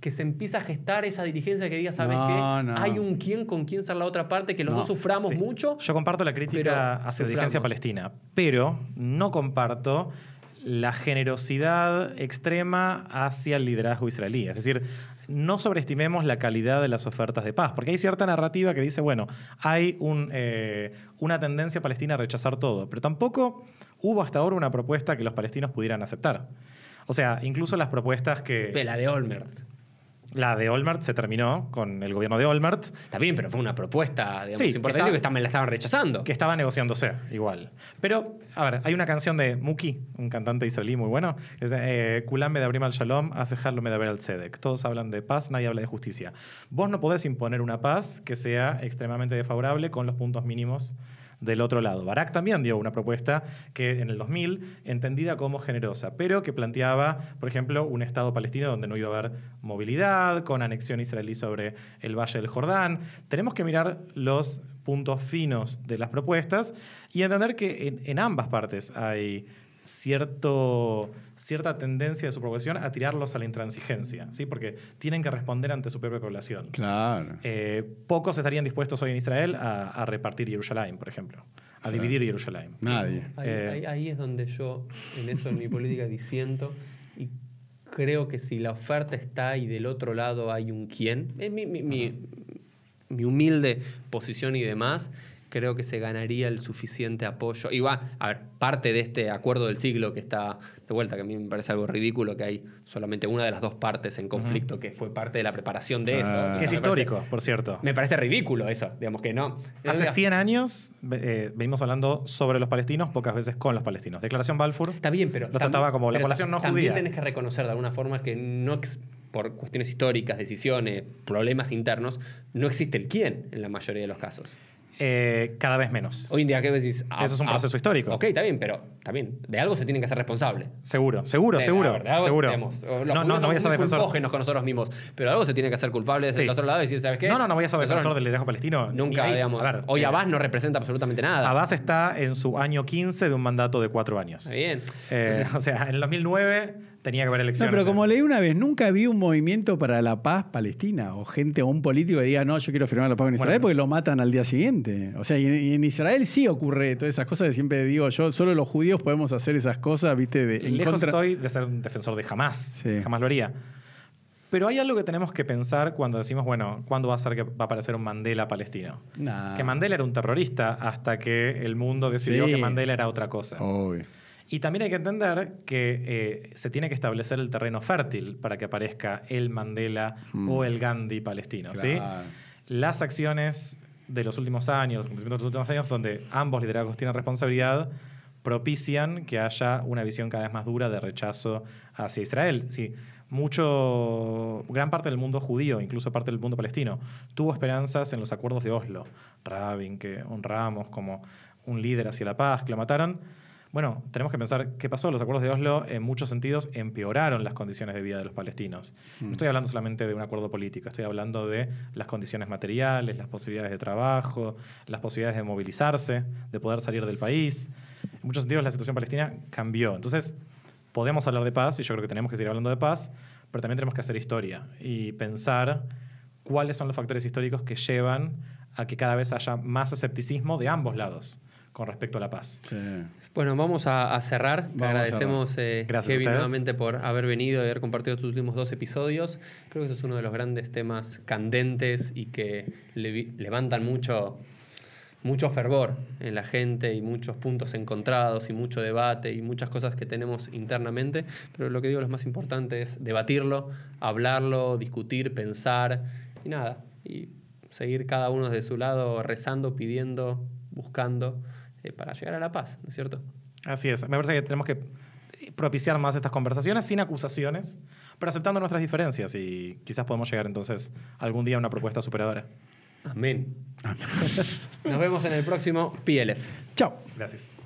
que, se empieza a gestar esa dirigencia que diga, ¿sabes qué? Hay un quién con quién ser la otra parte, que los dos suframos mucho. Yo comparto la crítica hacia la dirigencia palestina, pero no comparto la generosidad extrema hacia el liderazgo israelí. Es decir, no sobreestimemos la calidad de las ofertas de paz, porque hay cierta narrativa que dice, bueno, hay eh, una tendencia palestina a rechazar todo, pero tampoco hubo hasta ahora una propuesta que los palestinos pudieran aceptar. O sea, incluso las propuestas que... La de Olmert la de Olmert se terminó con el gobierno de Olmert. Está bien, pero fue una propuesta digamos, sí, importante que, la estaban rechazando. Que estaba negociándose, igual. Pero, a ver, hay una canción de Muki, un cantante israelí muy bueno. Es, eh, de medabrim al shalom, afejarlo medaber al tzedek. Todos hablan de paz, nadie habla de justicia. Vos no podés imponer una paz que sea extremadamente desfavorable con los puntos mínimos del otro lado. Barak también dio una propuesta que en el 2000 entendida como generosa, pero que planteaba, por ejemplo, un Estado palestino donde no iba a haber movilidad, con anexión israelí sobre el Valle del Jordán. Tenemos que mirar los puntos finos de las propuestas y entender que en, en ambas partes hay cierto, cierta tendencia de su población a tirarlos a la intransigencia, ¿sí? porque tienen que responder ante su propia población. Eh, pocos estarían dispuestos hoy en Israel a, repartir Jerusalén, por ejemplo, a dividir Jerusalén. Nadie. Eh, ahí, es donde yo, en eso, en mi política, disiento y creo que si la oferta está y del otro lado hay un quién, es mi, mi humilde posición y demás, creo que se ganaría el suficiente apoyo. Y va, a ver, parte de este acuerdo del siglo que está de vuelta, que a mí me parece algo ridículo que hay solamente una de las dos partes en conflicto, que fue parte de la preparación de eso. Ah. que es histórico, por cierto. Me parece ridículo eso, digamos que no. Hace 100 años eh, venimos hablando sobre los palestinos, pocas veces con los palestinos. Declaración Balfour. Está bien, pero. Lo trataba como la población no judía. También que reconocer de alguna forma que no por cuestiones históricas, decisiones, problemas internos, no existe el quién en la mayoría de los casos. Eh, cada vez menos. Hoy en día, ¿qué decís? Ah, Eso es un ah, proceso histórico. Ok, está bien, pero también, de algo se tienen que ser responsables. Seguro, seguro, seguro. de algo seguro. Tenemos. no, no, no voy a ser defensor. con nosotros mismos, pero de algo se tienen que hacer culpables sí. el otro lado y decir, ¿sabes qué? No, no, no voy a ser defensor del liderazgo palestino. Nunca, digamos. hoy eh, Abbas no representa absolutamente nada. Abbas está en su año 15 de un mandato de cuatro años. Bien. Eh, [laughs] o sea, en el 2009 tenía que haber elecciones. No, pero como leí una vez, nunca vi un movimiento para la paz palestina o gente o un político que diga, no, yo quiero firmar la paz con Israel porque lo matan al día siguiente. O sea, y en, Israel sí ocurre todas esas cosas que siempre digo yo, solo los judíos podemos hacer esas cosas, ¿viste? De, lejos estoy de ser un defensor de jamás. Jamás lo haría. Pero hay algo que tenemos que pensar cuando decimos, bueno, ¿cuándo va a ser que va a aparecer un Mandela palestino? Que Mandela era un terrorista hasta que el mundo decidió que Mandela era otra cosa. Obvio. Y también hay que entender que eh, se tiene que establecer el terreno fértil para que aparezca el Mandela mm. o el Gandhi palestino. Las acciones de los últimos años, los últimos años, donde ambos liderazgos tienen responsabilidad, propician que haya una visión cada vez más dura de rechazo hacia Israel. Sí, mucho, gran parte del mundo judío, incluso parte del mundo palestino, tuvo esperanzas en los acuerdos de Oslo. Rabin, que honramos como un líder hacia la paz, que lo mataron bueno, tenemos que pensar qué pasó. Los acuerdos de Oslo, en muchos sentidos, empeoraron las condiciones de vida de los palestinos. No mm. estoy hablando solamente de un acuerdo político, estoy hablando de las condiciones materiales, las posibilidades de trabajo, las posibilidades de movilizarse, de poder salir del país. En muchos sentidos, la situación palestina cambió. Entonces, podemos hablar de paz, y yo creo que tenemos que seguir hablando de paz, pero también tenemos que hacer historia y pensar cuáles son los factores históricos que llevan a que cada vez haya más escepticismo de ambos lados con respecto a la paz. Bueno, vamos a, cerrar. Te agradecemos, eh, Kevin, nuevamente por haber venido y haber compartido tus últimos dos episodios. Creo que eso es uno de los grandes temas candentes y que levantan mucho, mucho fervor en la gente y muchos puntos encontrados y mucho debate y muchas cosas que tenemos internamente. Pero lo que digo, lo más importante es debatirlo, hablarlo, discutir, pensar y nada. Y seguir cada uno de su lado rezando, pidiendo, buscando eh, para llegar a la paz, ¿no es cierto? Así es. Me parece que tenemos que eh, propiciar más estas conversaciones sin acusaciones, pero aceptando nuestras diferencias y quizás podemos llegar entonces algún día a una propuesta superadora. Amén. Nos vemos en el próximo PLF. Chao. Gracias.